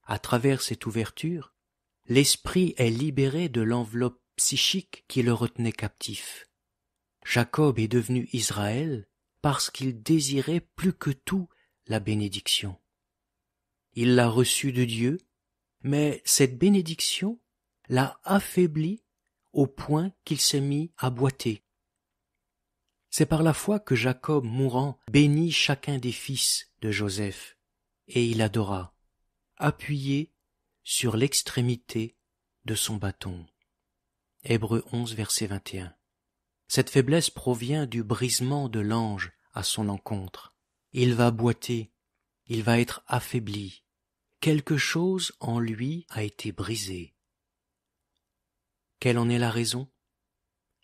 [SPEAKER 1] À travers cette ouverture, l'esprit est libéré de l'enveloppe psychique qui le retenait captif. Jacob est devenu Israël parce qu'il désirait plus que tout la bénédiction. Il l'a reçue de Dieu mais cette bénédiction l'a affaibli au point qu'il s'est mis à boiter. C'est par la foi que Jacob, mourant, bénit chacun des fils de Joseph, et il adora, appuyé sur l'extrémité de son bâton. Hébreu 11, verset 21. Cette faiblesse provient du brisement de l'ange à son encontre. Il va boiter, il va être affaibli, quelque chose en lui a été brisé. Quelle en est la raison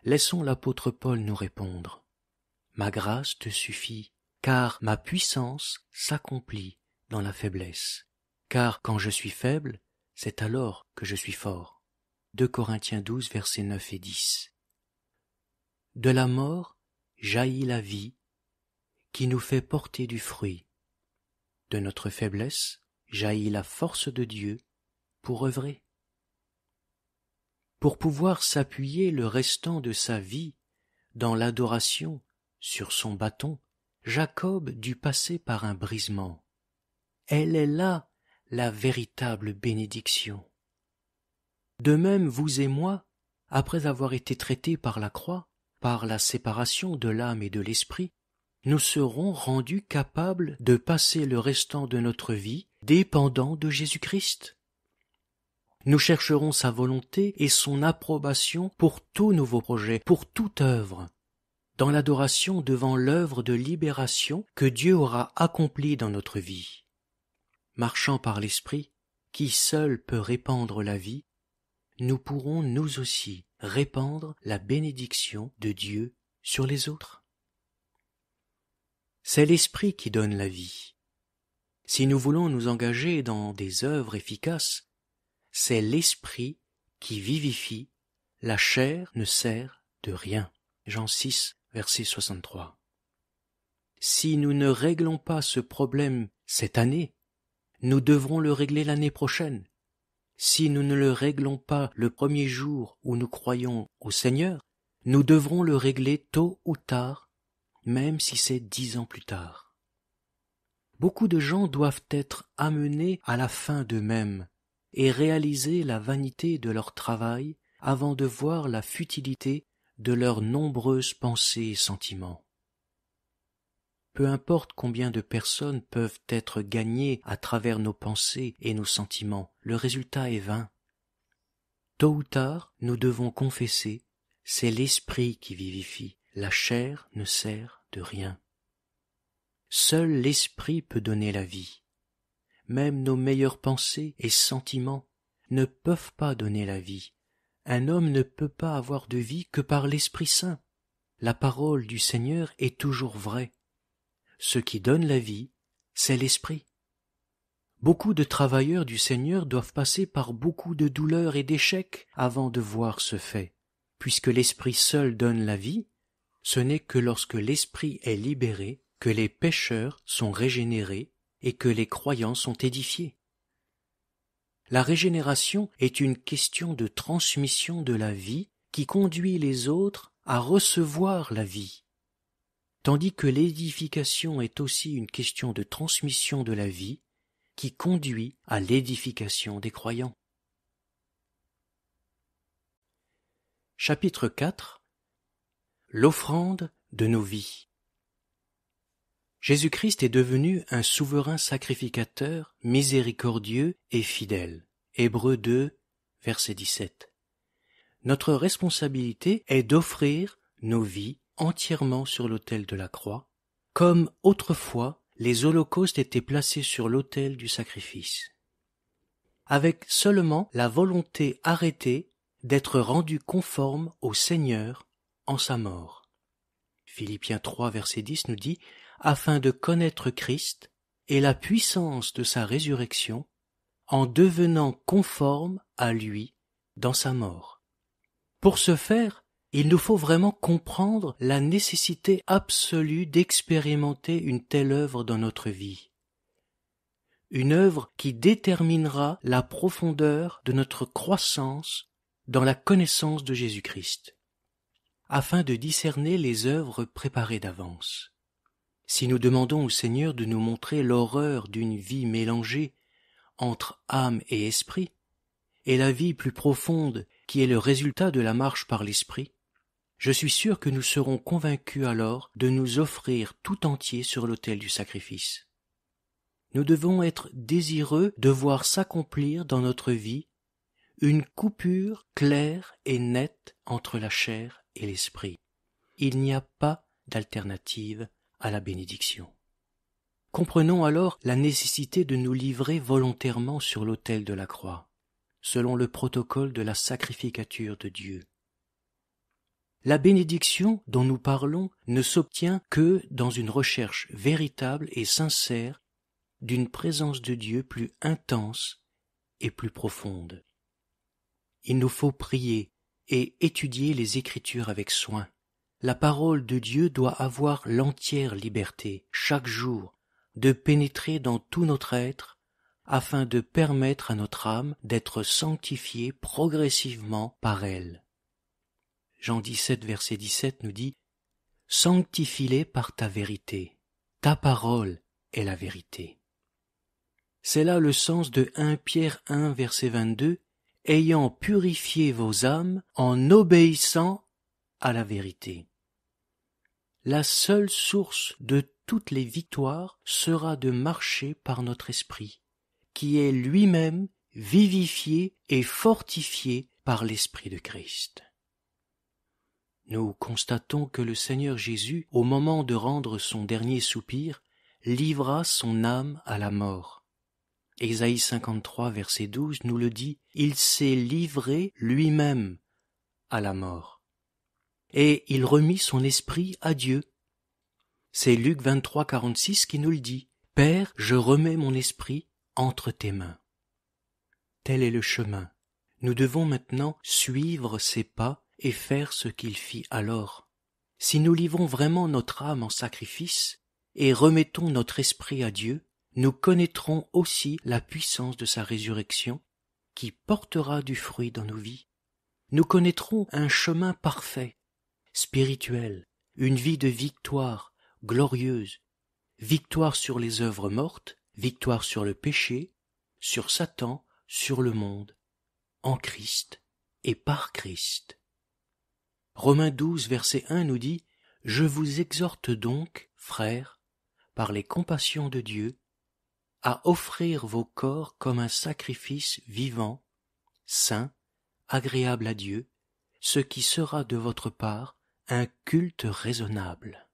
[SPEAKER 1] Laissons l'apôtre Paul nous répondre. Ma grâce te suffit, car ma puissance s'accomplit dans la faiblesse. Car quand je suis faible, c'est alors que je suis fort. 2 Corinthiens 12, versets 9 et 10. De la mort jaillit la vie qui nous fait porter du fruit. De notre faiblesse, jaillit la force de Dieu pour œuvrer. Pour pouvoir s'appuyer le restant de sa vie dans l'adoration sur son bâton, Jacob dut passer par un brisement. Elle est là la véritable bénédiction. De même, vous et moi, après avoir été traités par la croix, par la séparation de l'âme et de l'esprit, nous serons rendus capables de passer le restant de notre vie dépendant de Jésus-Christ. Nous chercherons sa volonté et son approbation pour tout nouveau projet, pour toute œuvre. Dans l'adoration devant l'œuvre de libération que Dieu aura accomplie dans notre vie. Marchant par l'Esprit, qui seul peut répandre la vie, nous pourrons nous aussi répandre la bénédiction de Dieu sur les autres. C'est l'esprit qui donne la vie. Si nous voulons nous engager dans des œuvres efficaces, c'est l'esprit qui vivifie, la chair ne sert de rien. Jean 6, verset 63. Si nous ne réglons pas ce problème cette année, nous devrons le régler l'année prochaine. Si nous ne le réglons pas le premier jour où nous croyons au Seigneur, nous devrons le régler tôt ou tard même si c'est dix ans plus tard. Beaucoup de gens doivent être amenés à la fin d'eux-mêmes et réaliser la vanité de leur travail avant de voir la futilité de leurs nombreuses pensées et sentiments. Peu importe combien de personnes peuvent être gagnées à travers nos pensées et nos sentiments, le résultat est vain. Tôt ou tard, nous devons confesser, c'est l'esprit qui vivifie, la chair ne sert de rien. Seul l'esprit peut donner la vie. Même nos meilleures pensées et sentiments ne peuvent pas donner la vie. Un homme ne peut pas avoir de vie que par l'Esprit Saint. La parole du Seigneur est toujours vraie. Ce qui donne la vie, c'est l'Esprit. Beaucoup de travailleurs du Seigneur doivent passer par beaucoup de douleurs et d'échecs avant de voir ce fait. Puisque l'Esprit seul donne la vie, ce n'est que lorsque l'esprit est libéré que les pécheurs sont régénérés et que les croyants sont édifiés. La régénération est une question de transmission de la vie qui conduit les autres à recevoir la vie, tandis que l'édification est aussi une question de transmission de la vie qui conduit à l'édification des croyants. Chapitre 4 l'offrande de nos vies. Jésus-Christ est devenu un souverain sacrificateur, miséricordieux et fidèle. Hébreu 2, verset 17. Notre responsabilité est d'offrir nos vies entièrement sur l'autel de la croix, comme autrefois les holocaustes étaient placés sur l'autel du sacrifice, avec seulement la volonté arrêtée d'être rendu conforme au Seigneur en sa mort. Philippiens 3 verset 10 nous dit afin de connaître Christ et la puissance de sa résurrection en devenant conforme à lui dans sa mort. Pour ce faire, il nous faut vraiment comprendre la nécessité absolue d'expérimenter une telle œuvre dans notre vie. Une œuvre qui déterminera la profondeur de notre croissance dans la connaissance de Jésus-Christ afin de discerner les œuvres préparées d'avance. Si nous demandons au Seigneur de nous montrer l'horreur d'une vie mélangée entre âme et esprit, et la vie plus profonde qui est le résultat de la marche par l'esprit, je suis sûr que nous serons convaincus alors de nous offrir tout entier sur l'autel du sacrifice. Nous devons être désireux de voir s'accomplir dans notre vie une coupure claire et nette entre la chair l'esprit. Il n'y a pas d'alternative à la bénédiction. Comprenons alors la nécessité de nous livrer volontairement sur l'autel de la croix, selon le protocole de la sacrificature de Dieu. La bénédiction dont nous parlons ne s'obtient que dans une recherche véritable et sincère d'une présence de Dieu plus intense et plus profonde. Il nous faut prier et étudier les Écritures avec soin. La parole de Dieu doit avoir l'entière liberté, chaque jour, de pénétrer dans tout notre être, afin de permettre à notre âme d'être sanctifiée progressivement par elle. Jean 17, verset 17 nous dit Sanctifie-les par ta vérité. Ta parole est la vérité. C'est là le sens de 1 Pierre 1, verset 22 ayant purifié vos âmes en obéissant à la vérité. La seule source de toutes les victoires sera de marcher par notre esprit, qui est lui-même vivifié et fortifié par l'Esprit de Christ. Nous constatons que le Seigneur Jésus, au moment de rendre son dernier soupir, livra son âme à la mort, Ésaïe 53, verset 12 nous le dit, il s'est livré lui-même à la mort. Et il remit son esprit à Dieu. C'est Luc 23, 46 qui nous le dit. Père, je remets mon esprit entre tes mains. Tel est le chemin. Nous devons maintenant suivre ses pas et faire ce qu'il fit alors. Si nous livrons vraiment notre âme en sacrifice et remettons notre esprit à Dieu, nous connaîtrons aussi la puissance de sa résurrection qui portera du fruit dans nos vies. Nous connaîtrons un chemin parfait, spirituel, une vie de victoire, glorieuse, victoire sur les œuvres mortes, victoire sur le péché, sur Satan, sur le monde, en Christ et par Christ. Romains 12, verset 1 nous dit Je vous exhorte donc, frères, par les compassions de Dieu, à offrir vos corps comme un sacrifice vivant, saint, agréable à Dieu, ce qui sera de votre part un culte raisonnable.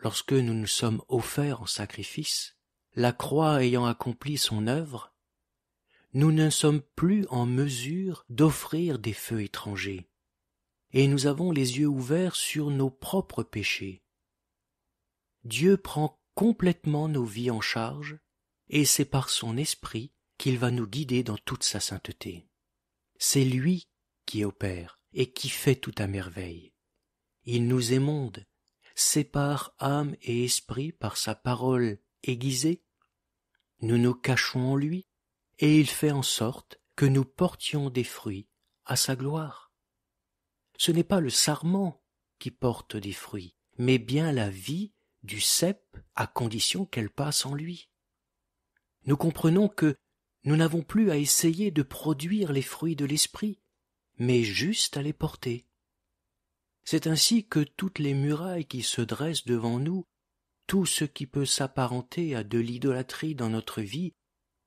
[SPEAKER 1] Lorsque nous nous sommes offerts en sacrifice, la croix ayant accompli son œuvre, nous ne sommes plus en mesure d'offrir des feux étrangers, et nous avons les yeux ouverts sur nos propres péchés. Dieu prend complètement nos vies en charge, et c'est par son esprit qu'il va nous guider dans toute sa sainteté. C'est lui qui opère et qui fait tout à merveille. Il nous émonde, sépare âme et esprit par sa parole aiguisée. Nous nous cachons en lui, et il fait en sorte que nous portions des fruits à sa gloire. Ce n'est pas le sarment qui porte des fruits, mais bien la vie du cep à condition qu'elle passe en lui. Nous comprenons que nous n'avons plus à essayer de produire les fruits de l'esprit, mais juste à les porter. C'est ainsi que toutes les murailles qui se dressent devant nous, tout ce qui peut s'apparenter à de l'idolâtrie dans notre vie,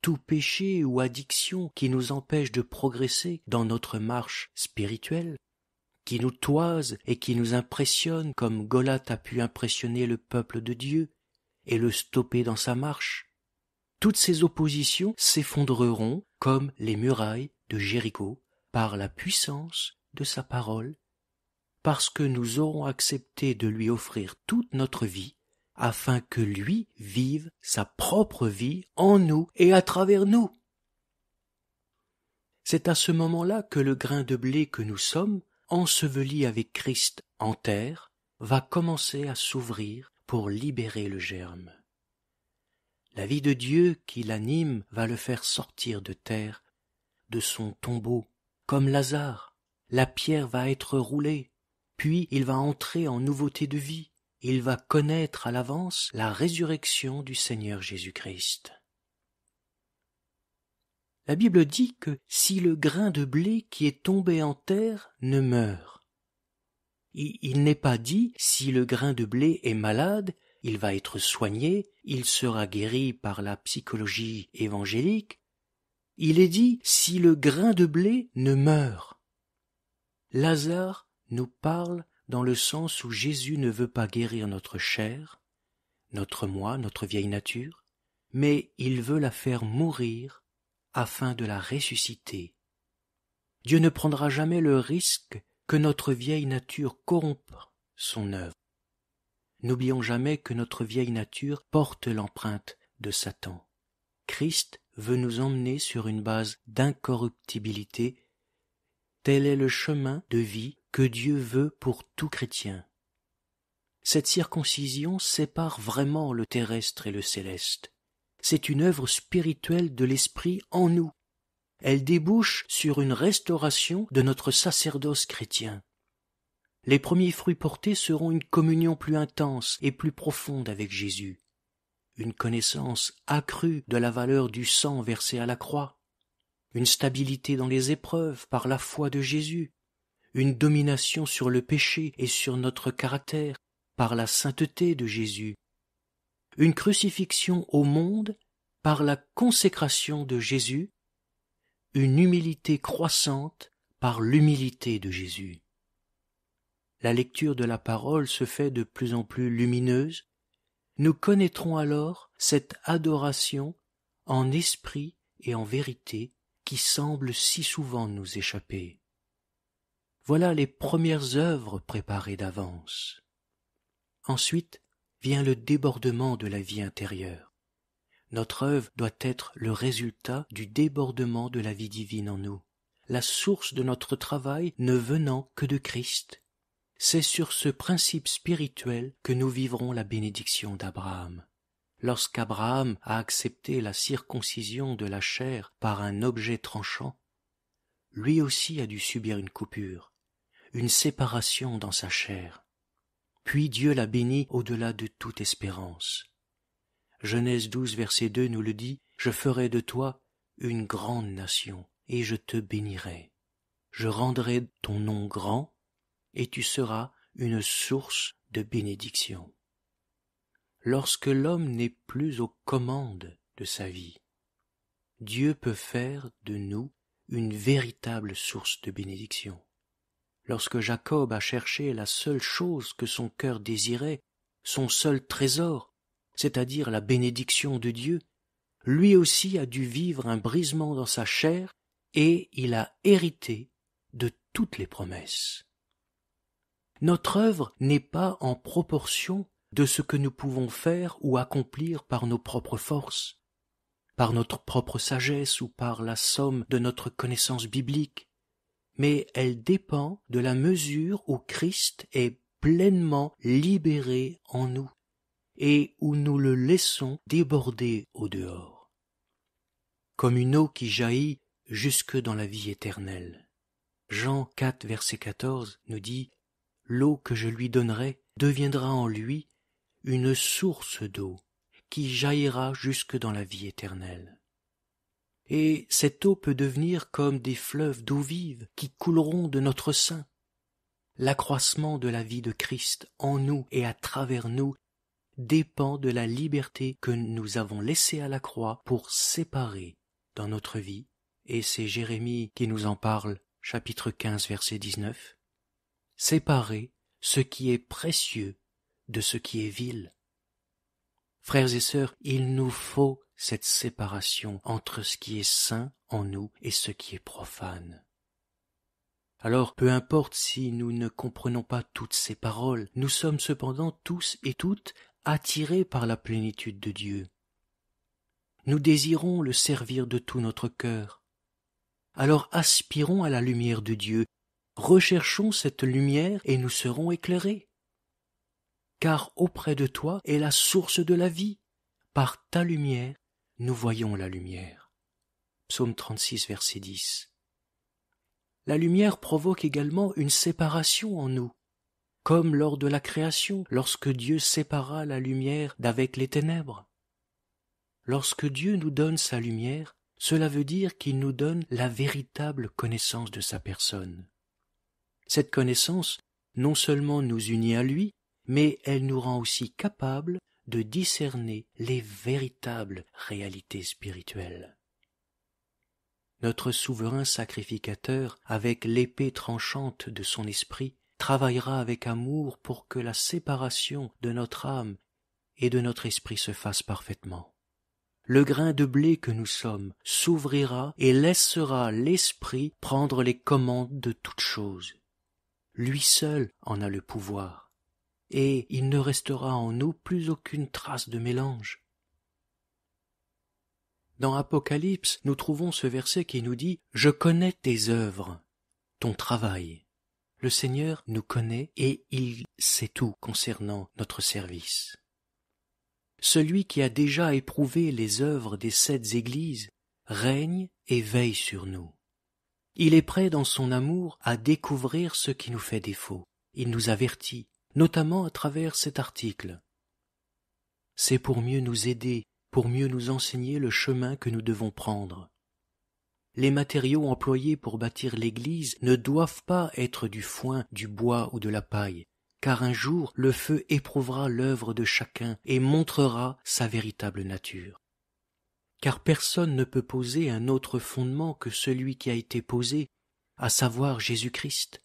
[SPEAKER 1] tout péché ou addiction qui nous empêche de progresser dans notre marche spirituelle, qui nous toise et qui nous impressionne comme Golat a pu impressionner le peuple de Dieu et le stopper dans sa marche. Toutes ces oppositions s'effondreront comme les murailles de Jéricho par la puissance de sa parole, parce que nous aurons accepté de lui offrir toute notre vie afin que lui vive sa propre vie en nous et à travers nous. C'est à ce moment-là que le grain de blé que nous sommes enseveli avec Christ en terre, va commencer à s'ouvrir pour libérer le germe. La vie de Dieu qui l'anime va le faire sortir de terre, de son tombeau, comme Lazare. La pierre va être roulée, puis il va entrer en nouveauté de vie, il va connaître à l'avance la résurrection du Seigneur Jésus-Christ. La Bible dit que si le grain de blé qui est tombé en terre ne meurt, il, n'est pas dit si le grain de blé est malade, il va être soigné, il sera guéri par la psychologie évangélique. Il est dit si le grain de blé ne meurt. Lazare nous parle dans le sens où Jésus ne veut pas guérir notre chair, notre moi, notre vieille nature, mais il veut la faire mourir afin de la ressusciter. Dieu ne prendra jamais le risque que notre vieille nature corrompe son œuvre. N'oublions jamais que notre vieille nature porte l'empreinte de Satan. Christ veut nous emmener sur une base d'incorruptibilité. Tel est le chemin de vie que Dieu veut pour tout chrétien. Cette circoncision sépare vraiment le terrestre et le céleste c'est une œuvre spirituelle de l'Esprit en nous. Elle débouche sur une restauration de notre sacerdoce chrétien. Les premiers fruits portés seront une communion plus intense et plus profonde avec Jésus, une connaissance accrue de la valeur du sang versé à la croix, une stabilité dans les épreuves par la foi de Jésus, une domination sur le péché et sur notre caractère par la sainteté de Jésus, une crucifixion au monde par la consécration de Jésus, une humilité croissante par l'humilité de Jésus. La lecture de la parole se fait de plus en plus lumineuse, nous connaîtrons alors cette adoration en esprit et en vérité qui semble si souvent nous échapper. Voilà les premières œuvres préparées d'avance. Ensuite, vient le débordement de la vie intérieure. Notre œuvre doit être le résultat du débordement de la vie divine en nous, la source de notre travail ne venant que de Christ. C'est sur ce principe spirituel que nous vivrons la bénédiction d'Abraham. Lorsqu'Abraham a accepté la circoncision de la chair par un objet tranchant, lui aussi a dû subir une coupure, une séparation dans sa chair. Puis Dieu la bénit au-delà de toute espérance. Genèse 12, verset 2 nous le dit, Je ferai de toi une grande nation, et je te bénirai. Je rendrai ton nom grand, et tu seras une source de bénédiction. Lorsque l'homme n'est plus aux commandes de sa vie, Dieu peut faire de nous une véritable source de bénédiction. Lorsque Jacob a cherché la seule chose que son cœur désirait, son seul trésor, c'est-à-dire la bénédiction de Dieu, lui aussi a dû vivre un brisement dans sa chair, et il a hérité de toutes les promesses. Notre œuvre n'est pas en proportion de ce que nous pouvons faire ou accomplir par nos propres forces, par notre propre sagesse ou par la somme de notre connaissance biblique mais elle dépend de la mesure où Christ est pleinement libéré en nous et où nous le laissons déborder au dehors, comme une eau qui jaillit jusque dans la vie éternelle. Jean 4, verset 14 nous dit L'eau que je lui donnerai deviendra en lui une source d'eau qui jaillira jusque dans la vie éternelle et cette eau peut devenir comme des fleuves d'eau vive qui couleront de notre sein. L'accroissement de la vie de Christ en nous et à travers nous dépend de la liberté que nous avons laissée à la croix pour séparer dans notre vie, et c'est Jérémie qui nous en parle, chapitre 15, verset 19. Séparer ce qui est précieux de ce qui est vil. Frères et sœurs, il nous faut cette séparation entre ce qui est saint en nous et ce qui est profane. Alors, peu importe si nous ne comprenons pas toutes ces paroles, nous sommes cependant tous et toutes attirés par la plénitude de Dieu. Nous désirons le servir de tout notre cœur. Alors aspirons à la lumière de Dieu, recherchons cette lumière et nous serons éclairés. Car auprès de toi est la source de la vie. Par ta lumière, nous voyons la lumière. Psaume 36, verset 10. La lumière provoque également une séparation en nous, comme lors de la création, lorsque Dieu sépara la lumière d'avec les ténèbres. Lorsque Dieu nous donne sa lumière, cela veut dire qu'il nous donne la véritable connaissance de sa personne. Cette connaissance non seulement nous unit à lui, mais elle nous rend aussi capables de discerner les véritables réalités spirituelles. Notre souverain sacrificateur, avec l'épée tranchante de son esprit, travaillera avec amour pour que la séparation de notre âme et de notre esprit se fasse parfaitement. Le grain de blé que nous sommes s'ouvrira et laissera l'esprit prendre les commandes de toutes choses. Lui seul en a le pouvoir et il ne restera en nous plus aucune trace de mélange. Dans Apocalypse, nous trouvons ce verset qui nous dit Je connais tes œuvres, ton travail. Le Seigneur nous connaît et il sait tout concernant notre service. Celui qui a déjà éprouvé les œuvres des sept églises règne et veille sur nous. Il est prêt dans son amour à découvrir ce qui nous fait défaut. Il nous avertit, notamment à travers cet article. C'est pour mieux nous aider, pour mieux nous enseigner le chemin que nous devons prendre. Les matériaux employés pour bâtir l'Église ne doivent pas être du foin, du bois ou de la paille, car un jour le feu éprouvera l'œuvre de chacun et montrera sa véritable nature. Car personne ne peut poser un autre fondement que celui qui a été posé, à savoir Jésus-Christ,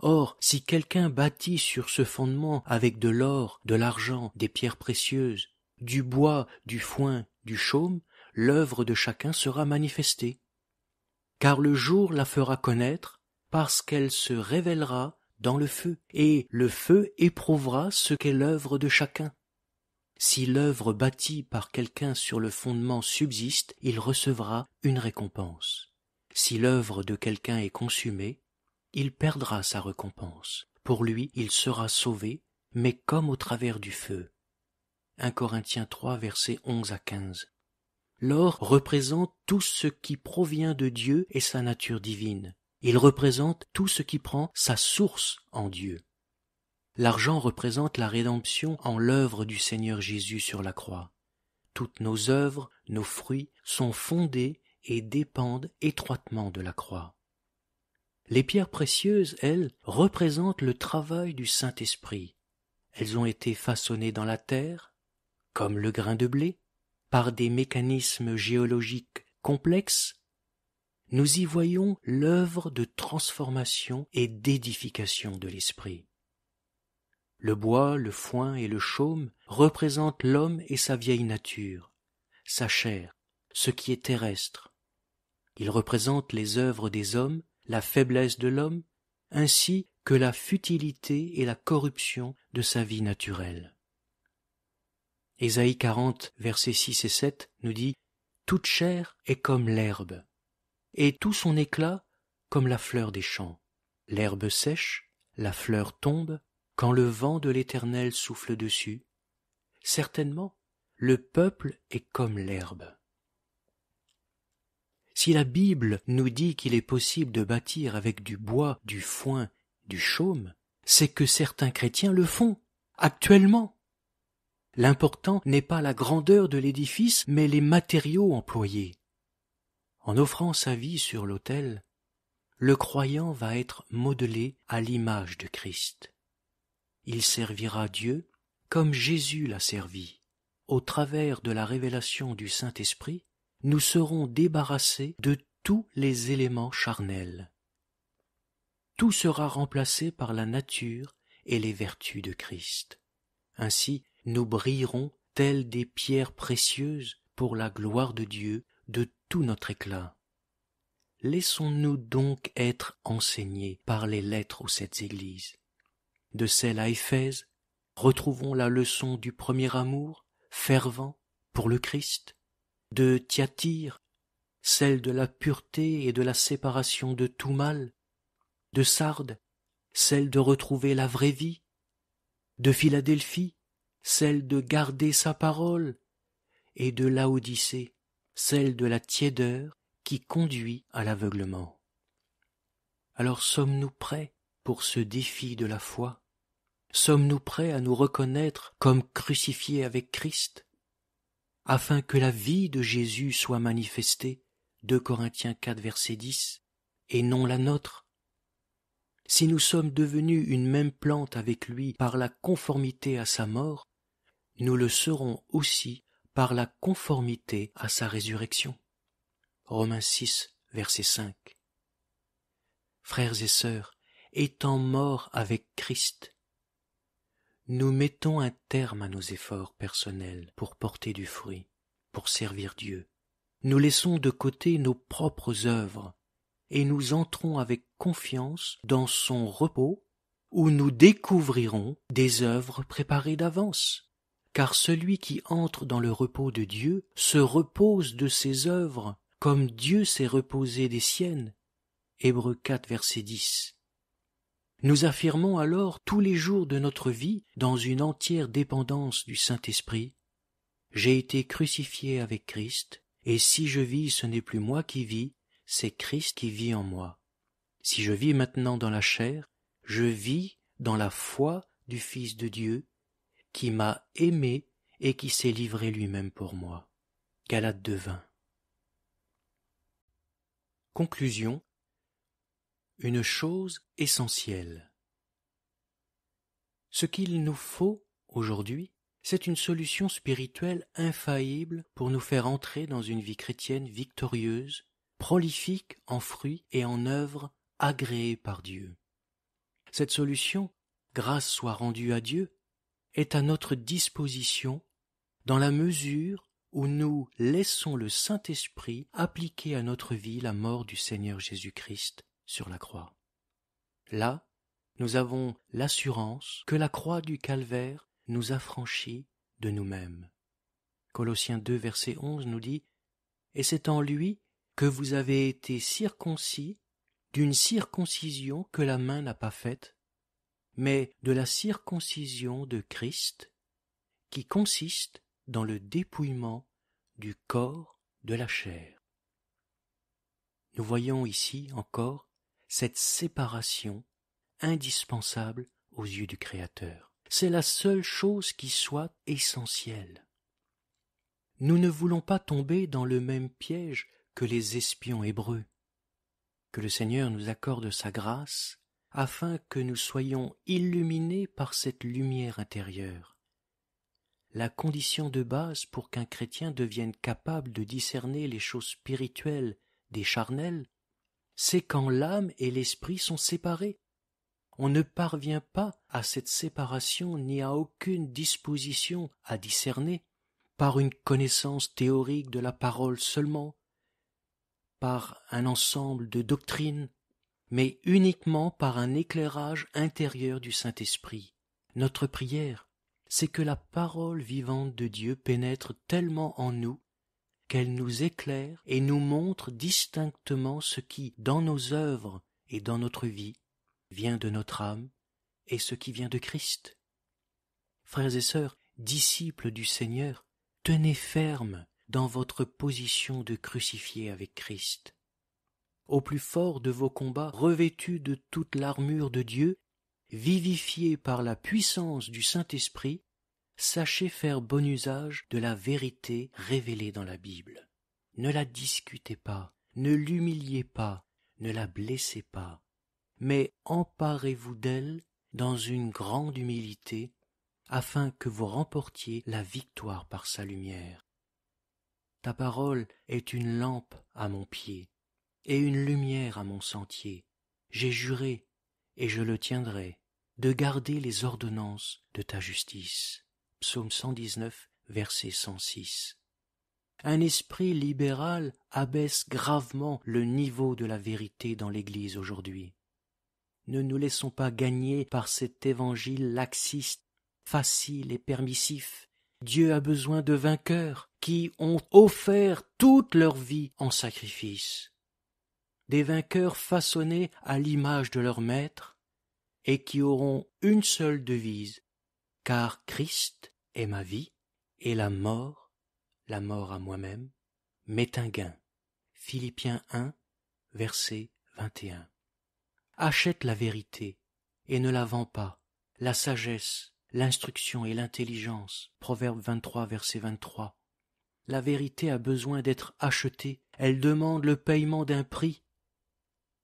[SPEAKER 1] Or, si quelqu'un bâtit sur ce fondement avec de l'or, de l'argent, des pierres précieuses, du bois, du foin, du chaume, l'œuvre de chacun sera manifestée. Car le jour la fera connaître, parce qu'elle se révélera dans le feu, et le feu éprouvera ce qu'est l'œuvre de chacun. Si l'œuvre bâtie par quelqu'un sur le fondement subsiste, il recevra une récompense. Si l'œuvre de quelqu'un est consumée, il perdra sa récompense. Pour lui, il sera sauvé, mais comme au travers du feu. 1 Corinthiens 3, versets 11 à 15. L'or représente tout ce qui provient de Dieu et sa nature divine. Il représente tout ce qui prend sa source en Dieu. L'argent représente la rédemption en l'œuvre du Seigneur Jésus sur la croix. Toutes nos œuvres, nos fruits, sont fondés et dépendent étroitement de la croix. Les pierres précieuses, elles, représentent le travail du Saint-Esprit. Elles ont été façonnées dans la terre, comme le grain de blé, par des mécanismes géologiques complexes. Nous y voyons l'œuvre de transformation et d'édification de l'esprit. Le bois, le foin et le chaume représentent l'homme et sa vieille nature, sa chair, ce qui est terrestre. Ils représentent les œuvres des hommes la faiblesse de l'homme, ainsi que la futilité et la corruption de sa vie naturelle. Ésaïe 40, versets 6 et 7 nous dit Toute chair est comme l'herbe, et tout son éclat comme la fleur des champs. L'herbe sèche, la fleur tombe, quand le vent de l'Éternel souffle dessus. Certainement, le peuple est comme l'herbe. Si la Bible nous dit qu'il est possible de bâtir avec du bois, du foin, du chaume, c'est que certains chrétiens le font, actuellement. L'important n'est pas la grandeur de l'édifice, mais les matériaux employés. En offrant sa vie sur l'autel, le croyant va être modelé à l'image de Christ. Il servira Dieu comme Jésus l'a servi, au travers de la révélation du Saint-Esprit, nous serons débarrassés de tous les éléments charnels. Tout sera remplacé par la nature et les vertus de Christ. Ainsi, nous brillerons telles des pierres précieuses pour la gloire de Dieu de tout notre éclat. Laissons-nous donc être enseignés par les lettres aux sept églises. De celle à Éphèse, retrouvons la leçon du premier amour, fervent, pour le Christ, de Thyatire, celle de la pureté et de la séparation de tout mal, de Sardes, celle de retrouver la vraie vie, de Philadelphie, celle de garder sa parole, et de Laodicée, celle de la tiédeur qui conduit à l'aveuglement. Alors sommes-nous prêts pour ce défi de la foi Sommes-nous prêts à nous reconnaître comme crucifiés avec Christ afin que la vie de Jésus soit manifestée, 2 Corinthiens 4 verset 10, et non la nôtre. Si nous sommes devenus une même plante avec lui par la conformité à sa mort, nous le serons aussi par la conformité à sa résurrection. Romains 6 verset 5. Frères et sœurs, étant morts avec Christ, nous mettons un terme à nos efforts personnels pour porter du fruit, pour servir Dieu. Nous laissons de côté nos propres œuvres et nous entrons avec confiance dans son repos où nous découvrirons des œuvres préparées d'avance. Car celui qui entre dans le repos de Dieu se repose de ses œuvres comme Dieu s'est reposé des siennes. Hébreux 4 verset 10. Nous affirmons alors tous les jours de notre vie dans une entière dépendance du Saint-Esprit. J'ai été crucifié avec Christ, et si je vis, ce n'est plus moi qui vis, c'est Christ qui vit en moi. Si je vis maintenant dans la chair, je vis dans la foi du Fils de Dieu, qui m'a aimé et qui s'est livré lui-même pour moi. Galates 2.20 Conclusion une chose essentielle. Ce qu'il nous faut aujourd'hui, c'est une solution spirituelle infaillible pour nous faire entrer dans une vie chrétienne victorieuse, prolifique en fruits et en œuvres agréées par Dieu. Cette solution, grâce soit rendue à Dieu, est à notre disposition dans la mesure où nous laissons le Saint-Esprit appliquer à notre vie la mort du Seigneur Jésus-Christ sur la croix. Là, nous avons l'assurance que la croix du calvaire nous affranchit de nous-mêmes. Colossiens 2 verset 11 nous dit Et c'est en lui que vous avez été circoncis d'une circoncision que la main n'a pas faite, mais de la circoncision de Christ, qui consiste dans le dépouillement du corps de la chair. Nous voyons ici encore cette séparation indispensable aux yeux du Créateur. C'est la seule chose qui soit essentielle. Nous ne voulons pas tomber dans le même piège que les espions hébreux. Que le Seigneur nous accorde sa grâce afin que nous soyons illuminés par cette lumière intérieure. La condition de base pour qu'un chrétien devienne capable de discerner les choses spirituelles des charnelles c'est quand l'âme et l'esprit sont séparés. On ne parvient pas à cette séparation ni à aucune disposition à discerner par une connaissance théorique de la parole seulement, par un ensemble de doctrines, mais uniquement par un éclairage intérieur du Saint-Esprit. Notre prière, c'est que la parole vivante de Dieu pénètre tellement en nous qu'elle nous éclaire et nous montre distinctement ce qui, dans nos œuvres et dans notre vie, vient de notre âme et ce qui vient de Christ. Frères et sœurs, disciples du Seigneur, tenez ferme dans votre position de crucifié avec Christ. Au plus fort de vos combats, revêtus de toute l'armure de Dieu, vivifiés par la puissance du Saint-Esprit, sachez faire bon usage de la vérité révélée dans la Bible. Ne la discutez pas, ne l'humiliez pas, ne la blessez pas, mais emparez-vous d'elle dans une grande humilité, afin que vous remportiez la victoire par sa lumière. Ta parole est une lampe à mon pied, et une lumière à mon sentier. J'ai juré, et je le tiendrai, de garder les ordonnances de ta justice. Psaume 119, verset 106. Un esprit libéral abaisse gravement le niveau de la vérité dans l'Église aujourd'hui. Ne nous laissons pas gagner par cet évangile laxiste, facile et permissif. Dieu a besoin de vainqueurs qui ont offert toute leur vie en sacrifice. Des vainqueurs façonnés à l'image de leur maître et qui auront une seule devise, car Christ est ma vie, et la mort, la mort à moi-même, m'est un gain. Philippiens 1, verset 21. Achète la vérité, et ne la vends pas, la sagesse, l'instruction et l'intelligence. Proverbe 23, verset 23. La vérité a besoin d'être achetée, elle demande le paiement d'un prix.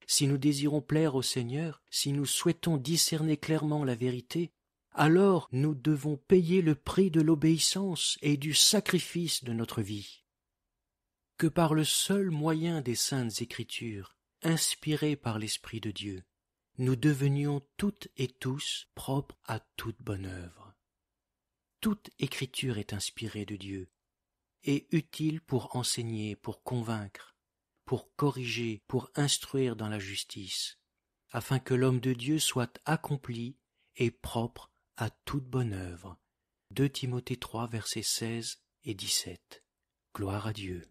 [SPEAKER 1] Si nous désirons plaire au Seigneur, si nous souhaitons discerner clairement la vérité, alors nous devons payer le prix de l'obéissance et du sacrifice de notre vie. Que par le seul moyen des saintes écritures, inspirées par l'Esprit de Dieu, nous devenions toutes et tous propres à toute bonne œuvre. Toute écriture est inspirée de Dieu et utile pour enseigner, pour convaincre, pour corriger, pour instruire dans la justice, afin que l'homme de Dieu soit accompli et propre à toute bonne œuvre. 2 Timothée 3 versets 16 et 17. Gloire à Dieu.